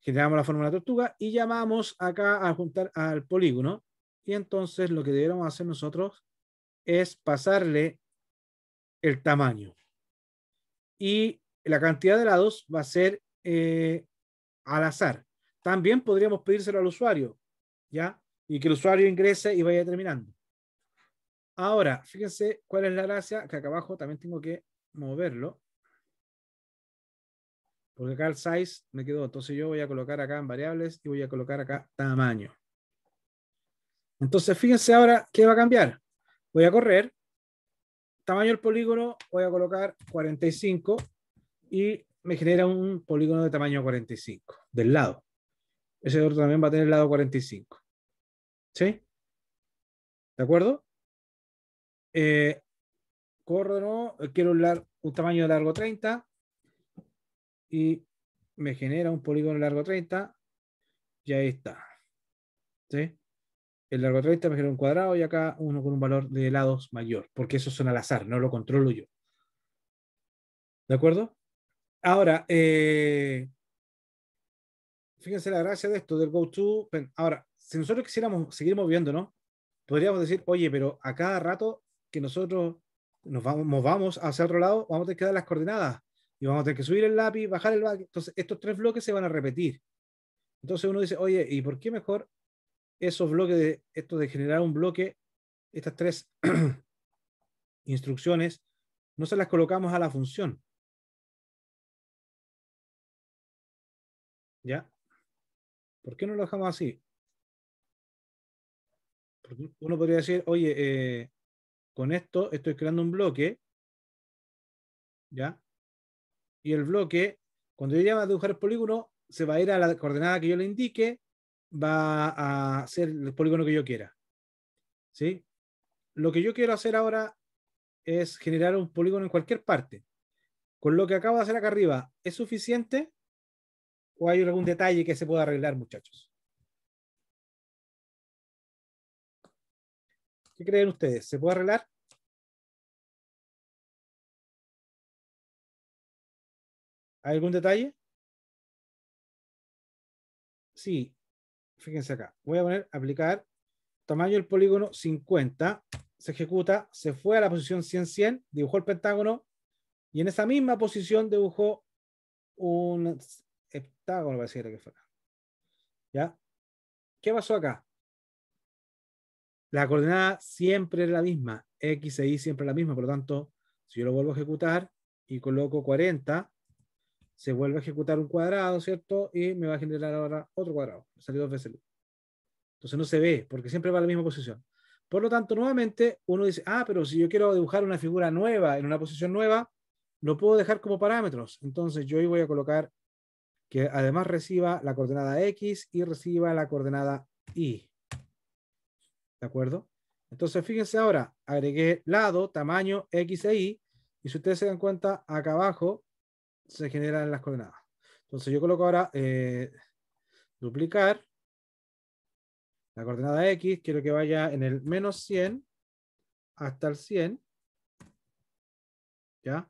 generamos la fórmula tortuga y llamamos acá a juntar al polígono. Y entonces lo que deberíamos hacer nosotros es pasarle el tamaño. Y la cantidad de lados va a ser eh, al azar. También podríamos pedírselo al usuario, ¿ya? Y que el usuario ingrese y vaya terminando. Ahora, fíjense cuál es la gracia, que acá abajo también tengo que moverlo. Porque acá el size me quedó. Entonces yo voy a colocar acá en variables y voy a colocar acá tamaño. Entonces fíjense ahora qué va a cambiar. Voy a correr. Tamaño del polígono voy a colocar 45 y me genera un polígono de tamaño 45, del lado. Ese otro también va a tener el lado 45. ¿Sí? ¿De acuerdo? Eh, corro eh, quiero un, un tamaño de largo 30 y me genera un polígono de largo 30 ya está. ¿Sí? El largo 30 me genera un cuadrado y acá uno con un valor de lados mayor, porque eso son al azar, no lo controlo yo. ¿De acuerdo? Ahora, eh, fíjense la gracia de esto, del go-to. Ahora, si nosotros quisiéramos seguir moviéndonos, podríamos decir, oye, pero a cada rato que nosotros nos vamos, a hacia otro lado, vamos a tener que dar las coordenadas y vamos a tener que subir el lápiz, bajar el back. Entonces, estos tres bloques se van a repetir. Entonces uno dice, oye, ¿y por qué mejor esos bloques de esto de generar un bloque, estas tres instrucciones, no se las colocamos a la función? ¿Ya? ¿Por qué no lo dejamos así? uno podría decir, oye, eh, con esto estoy creando un bloque, ¿ya? Y el bloque, cuando yo llame a dibujar el polígono, se va a ir a la coordenada que yo le indique, va a ser el polígono que yo quiera. ¿Sí? Lo que yo quiero hacer ahora es generar un polígono en cualquier parte. Con lo que acabo de hacer acá arriba, ¿es suficiente? ¿O hay algún detalle que se pueda arreglar, muchachos? ¿Qué creen ustedes? ¿Se puede arreglar? ¿Hay algún detalle? Sí, fíjense acá. Voy a poner aplicar tamaño del polígono 50. Se ejecuta, se fue a la posición 100-100, dibujó el pentágono y en esa misma posición dibujó un heptágono, pareciera que fuera. ¿Ya? ¿Qué pasó acá? La coordenada siempre es la misma, x e y siempre es la misma, por lo tanto, si yo lo vuelvo a ejecutar y coloco 40, se vuelve a ejecutar un cuadrado, ¿cierto? Y me va a generar ahora otro cuadrado, salió dos veces Entonces no se ve, porque siempre va a la misma posición. Por lo tanto, nuevamente, uno dice, ah, pero si yo quiero dibujar una figura nueva en una posición nueva, lo puedo dejar como parámetros. Entonces yo ahí voy a colocar que además reciba la coordenada X y reciba la coordenada Y. ¿De acuerdo? Entonces, fíjense ahora, agregué lado, tamaño, X e Y, y si ustedes se dan cuenta, acá abajo se generan las coordenadas. Entonces yo coloco ahora eh, duplicar la coordenada X, quiero que vaya en el menos 100 hasta el 100, ¿ya?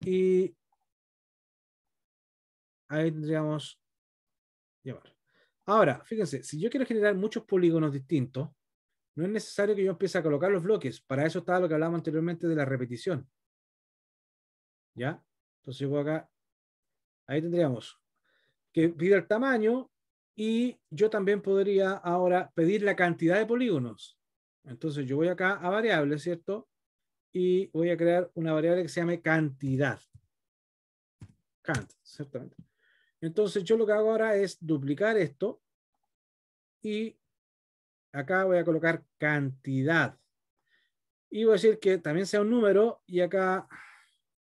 Y Ahí tendríamos llevar. Ahora, fíjense, si yo quiero generar muchos polígonos distintos, no es necesario que yo empiece a colocar los bloques. Para eso estaba lo que hablábamos anteriormente de la repetición. ¿Ya? Entonces yo voy acá. Ahí tendríamos que pedir el tamaño y yo también podría ahora pedir la cantidad de polígonos. Entonces yo voy acá a variables, ¿cierto? Y voy a crear una variable que se llame cantidad. Cant, ciertamente entonces yo lo que hago ahora es duplicar esto y acá voy a colocar cantidad. Y voy a decir que también sea un número y acá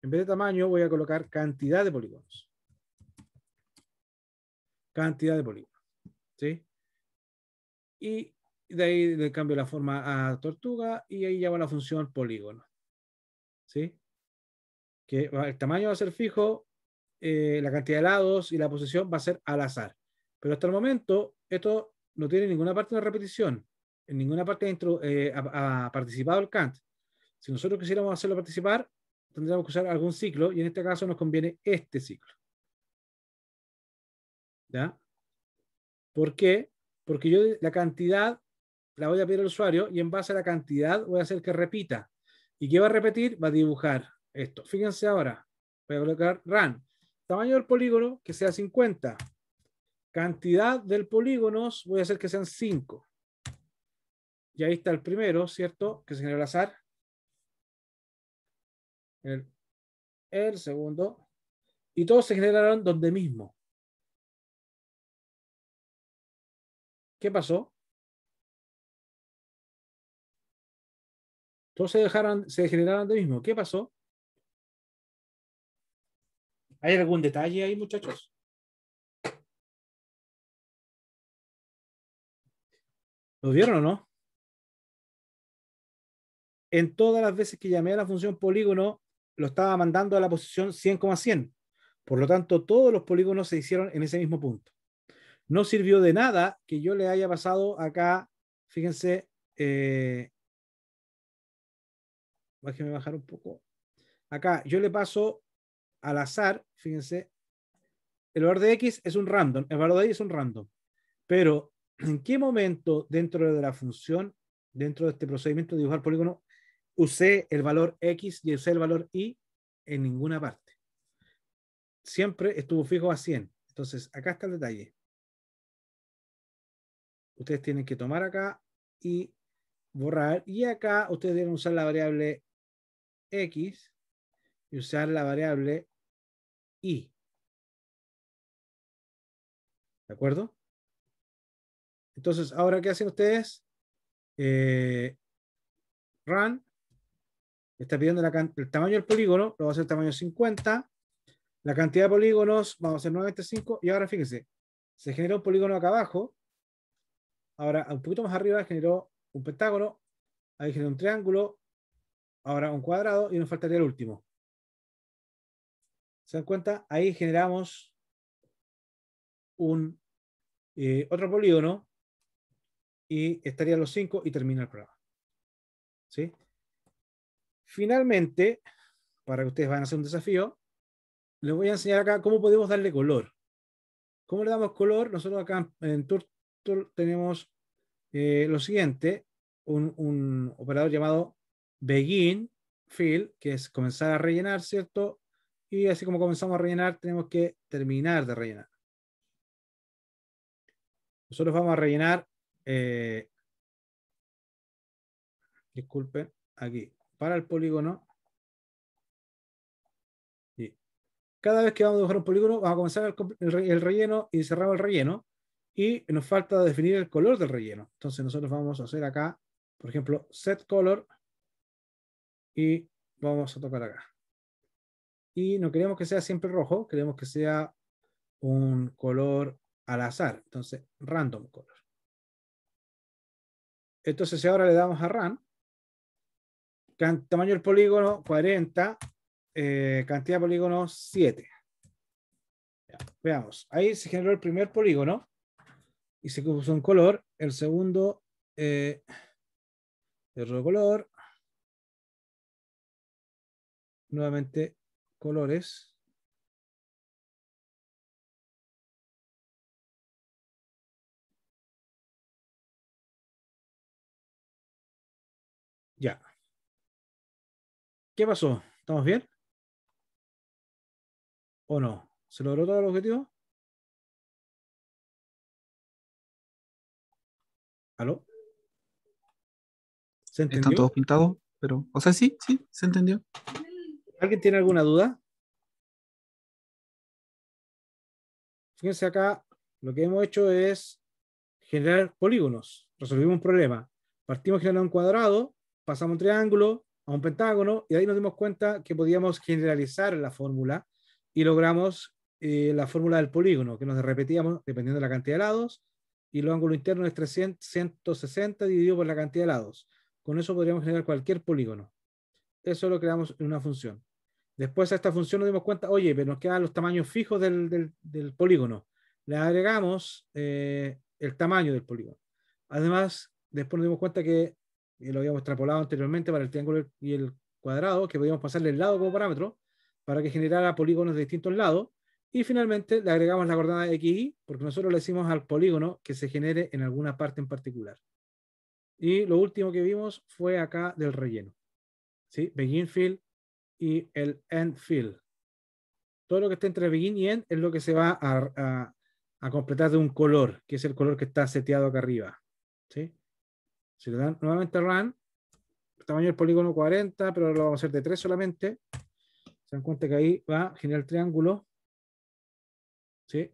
en vez de tamaño voy a colocar cantidad de polígonos. Cantidad de polígonos. ¿Sí? Y de ahí le cambio la forma a tortuga y ahí llamo la función polígono. ¿Sí? Que el tamaño va a ser fijo, eh, la cantidad de lados y la posición va a ser al azar. Pero hasta el momento, esto no tiene ninguna parte de repetición. En ninguna parte eh, ha, participado el cant Si nosotros quisiéramos hacerlo participar, tendríamos que usar algún ciclo y en este caso nos conviene este ciclo. ¿Ya? ¿Por qué? Porque yo la cantidad la voy a pedir al usuario y en base a la cantidad voy a hacer que repita. ¿Y qué va a repetir? Va a dibujar esto. Fíjense ahora. Voy a colocar run. Tamaño del polígono, que sea 50. Cantidad del polígono, voy a hacer que sean 5. Y ahí está el primero, ¿cierto? Que se generó al azar. El, segundo. Y todos se generaron donde mismo. ¿Qué pasó? Todos se, dejaron, se generaron donde mismo. ¿Qué pasó? ¿Hay algún detalle ahí, muchachos? ¿Lo vieron o no? En todas las veces que llamé a la función polígono, lo estaba mandando a la posición 100,100. 100. Por lo tanto, todos los polígonos se hicieron en ese mismo punto. No sirvió de nada que yo le haya pasado acá, fíjense, eh, bajar un poco. Acá yo le paso al azar, fíjense, el valor de x es un random, el valor de y es un random. Pero, ¿en qué momento dentro de la función, dentro de este procedimiento de dibujar polígono, usé el valor x y usé el valor y? En ninguna parte. Siempre estuvo fijo a 100. Entonces, acá está el detalle. Ustedes tienen que tomar acá y borrar. Y acá ustedes deben usar la variable x y usar la variable i ¿De acuerdo? Entonces, ahora, ¿qué hacen ustedes? Eh, run. Está pidiendo el tamaño del polígono, lo va a hacer tamaño 50. La cantidad de polígonos, vamos a hacer nuevamente 5. Y ahora, fíjense, se generó un polígono acá abajo. Ahora, un poquito más arriba, generó un pentágono. Ahí generó un triángulo. Ahora un cuadrado y nos faltaría el último. ¿Se dan cuenta? Ahí generamos un, eh, otro polígono y estarían los cinco y termina el programa. ¿Sí? Finalmente, para que ustedes vayan a hacer un desafío, les voy a enseñar acá cómo podemos darle color. ¿Cómo le damos color? Nosotros acá en Turtle tenemos eh, lo siguiente, un, operador llamado begin fill, que es comenzar a rellenar, ¿cierto? Y así como comenzamos a rellenar, tenemos que terminar de rellenar. Nosotros vamos a rellenar, eh, disculpen, aquí, para el polígono. Y cada vez que vamos a dibujar un polígono, vamos a comenzar el, el relleno y cerramos el relleno. Y nos falta definir el color del relleno. Entonces nosotros vamos a hacer acá, por ejemplo, set color. Y vamos a tocar acá y no queremos que sea siempre rojo, queremos que sea un color al azar, entonces random color. Entonces si ahora le damos a RAN, tamaño del polígono 40, eh, cantidad de polígono 7. Veamos, ahí se generó el primer polígono y se puso un color, el segundo el eh, rojo color, nuevamente colores. Ya. ¿Qué pasó? ¿Estamos bien? ¿O no? ¿Se logró todo el objetivo? ¿Aló? ¿Se entendió? Están todos pintados, pero... O sea, sí, sí, se entendió. ¿Alguien tiene alguna duda? Fíjense acá, lo que hemos hecho es generar polígonos. Resolvimos un problema. Partimos generando un cuadrado, pasamos un triángulo, a un pentágono, y ahí nos dimos cuenta que podíamos generalizar la fórmula y logramos eh, la fórmula del polígono, que nos repetíamos dependiendo de la cantidad de lados, y el ángulo interno es 360 dividido por la cantidad de lados. Con eso podríamos generar cualquier polígono. Eso lo creamos en una función. Después a esta función nos dimos cuenta, oye, pero nos quedan los tamaños fijos del, polígono. Le agregamos eh, el tamaño del polígono. Además, después nos dimos cuenta que eh, lo habíamos extrapolado anteriormente para el triángulo y el cuadrado, que podíamos pasarle el lado como parámetro para que generara polígonos de distintos lados. Y finalmente le agregamos la coordenada de porque nosotros le decimos al polígono que se genere en alguna parte en particular. Y lo último que vimos fue acá del relleno. ¿Sí? Begin y el end fill. Todo lo que está entre begin y end es lo que se va a, completar de un color, que es el color que está seteado acá arriba. ¿sí? Si le dan nuevamente a run, tamaño del polígono 40, pero lo vamos a hacer de 3 solamente. Se dan cuenta que ahí va a generar triángulo. ¿sí?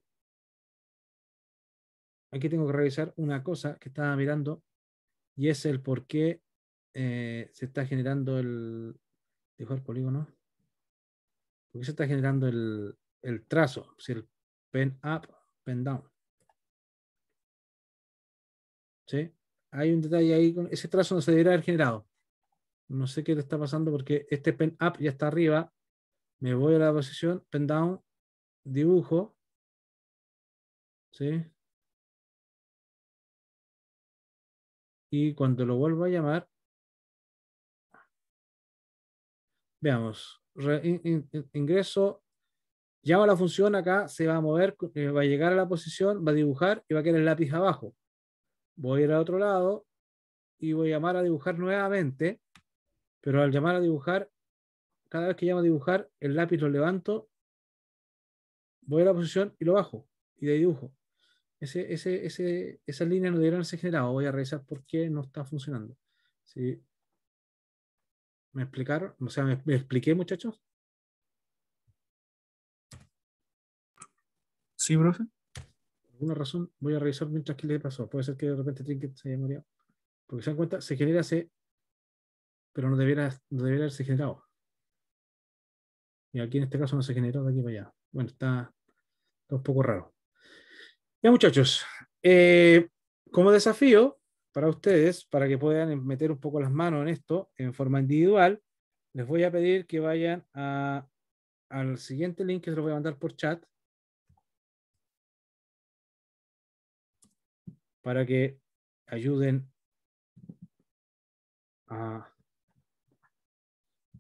Aquí tengo que revisar una cosa que estaba mirando y es el por qué eh, se está generando el, dijo el polígono. ¿Por qué se está generando el, el trazo? Si el pen up, pen down. ¿Sí? Hay un detalle ahí, con ese trazo no se debería haber generado. No sé qué le está pasando porque este pen up ya está arriba. Me voy a la posición, pen down, dibujo. ¿Sí? Y cuando lo vuelvo a llamar, Veamos. ingreso, llamo a ingreso. la función acá, se va a mover, eh, va a llegar a la posición, va a dibujar y va a quedar el lápiz abajo. Voy a ir al otro lado y voy a llamar a dibujar nuevamente, pero al llamar a dibujar, cada vez que llamo a dibujar, el lápiz lo levanto, voy a la posición y lo bajo y de dibujo. Ese, ese, ese, esas líneas no deberían ser generadas. Voy a revisar por qué no está funcionando. Sí. ¿Me explicaron? O sea, ¿me, expliqué, muchachos? Sí, profe. Por alguna razón voy a revisar mientras que le pasó. Puede ser que de repente Trinket se haya murido. Porque se dan cuenta, se genera ese. Pero no debería no haberse generado. Y aquí en este caso no se generó de aquí para allá. Bueno, está, un poco raro. Ya, muchachos. Eh, como desafío, para ustedes, para que puedan em, meter un poco las manos en esto en forma individual, les voy a pedir que vayan al siguiente link que se lo voy a mandar por chat. Para que ayuden a...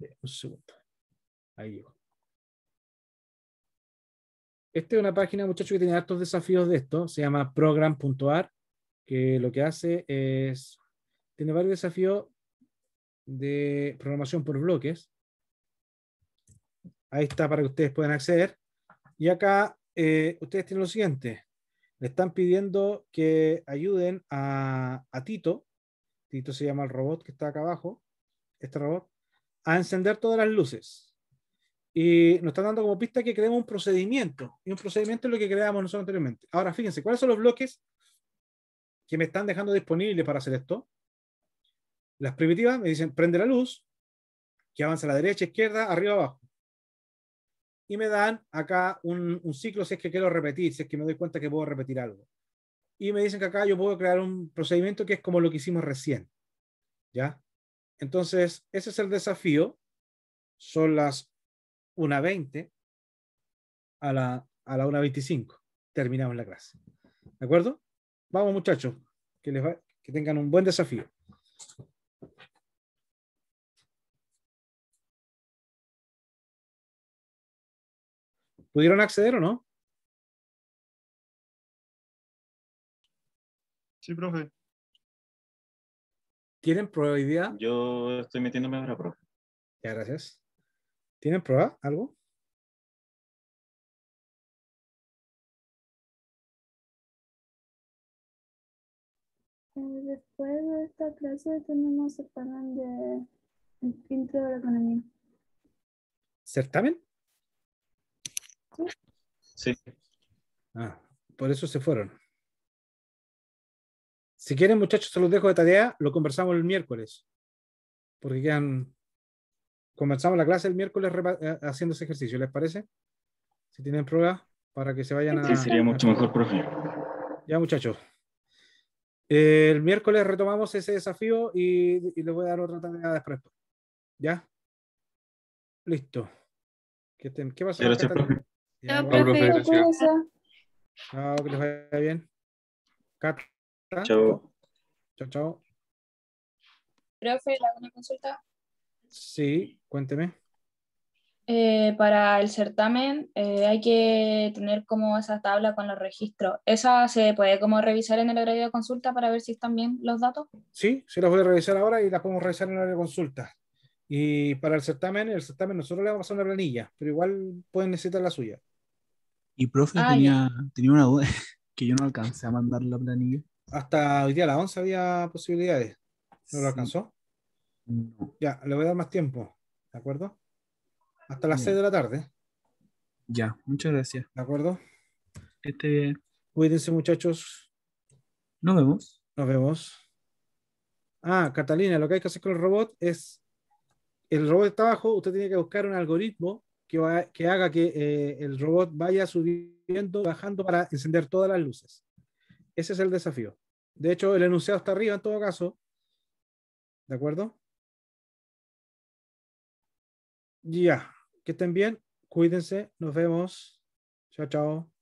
Eh, un segundo. Ahí llego. Esta es una página, muchachos, que tiene altos desafíos de esto. Se llama program.ar que lo que hace es, tiene varios desafíos de programación por bloques. Ahí está para que ustedes puedan acceder. Y acá eh, ustedes tienen lo siguiente. Le están pidiendo que ayuden a, a Tito. Tito se llama el robot que está acá abajo. Este robot. A encender todas las luces y nos están dando como pista que creemos un procedimiento. Y un procedimiento es lo que creamos nosotros anteriormente. Ahora, fíjense, ¿cuáles son los bloques que me están dejando disponible para hacer esto. Las primitivas me dicen, prende la luz, que avanza a la derecha, izquierda, arriba, abajo. Y me dan acá un, ciclo si es que quiero repetir, si es que me doy cuenta que puedo repetir algo. Y me dicen que acá yo puedo crear un procedimiento que es como lo que hicimos recién. ¿Ya? Entonces, ese es el desafío. Son las 1.20 a la, a la 1.25. Terminamos la clase. ¿De acuerdo? Vamos muchachos, que, que tengan un buen desafío. ¿Pudieron acceder o no? Sí, profe. ¿Tienen prueba hoy día? Yo estoy metiéndome ahora, profe. Ya, gracias. ¿Tienen prueba? ¿Algo? Eh, después de esta clase tenemos certamen de intro de la economía. ¿Certamen? Sí. Ah, por eso se fueron. Si quieren, muchachos, se los dejo de tarea, lo conversamos el miércoles. Porque quedan. Comenzamos la clase el miércoles eh, haciendo ese ejercicio, ¿les parece? Si tienen pruebas, para que se vayan a. Sí, sería mucho mejor, profe. Ya, muchachos el miércoles retomamos ese desafío y, les voy a dar otra tarea después. ¿Ya? Listo. ¿Qué, pasa? qué Gracias, profe. Chao, profe. Chao, que les vaya bien. Chao. Chao, chao. Profe, ¿la una consulta? Sí, cuénteme. Eh, para el certamen eh, hay que tener como esa tabla con los registros. ¿Esa se puede como revisar en el horario de consulta para ver si están bien los datos? Sí, sí las voy a revisar ahora y las podemos revisar en el horario de consulta. Y para el certamen, el certamen nosotros le vamos a pasar una planilla, pero igual pueden necesitar la suya. Y profe, ah, tenía, tenía, una duda que yo no alcancé a mandar la planilla. Hasta hoy día a las 11 había posibilidades. ¿No lo alcanzó? Ya, le voy a dar más tiempo, ¿de acuerdo? Hasta las 6 de la tarde. Ya, muchas gracias. ¿De acuerdo? este Cuídense, muchachos. Nos vemos. Nos vemos. Ah, Catalina, lo que hay que hacer con el robot es, el robot está abajo, usted tiene que buscar un algoritmo que, que haga que eh, el robot vaya subiendo, bajando para encender todas las luces. Ese es el desafío. De hecho, el enunciado está arriba en todo caso. ¿De acuerdo? Ya. Que estén bien, cuídense, nos vemos. Chao, chao.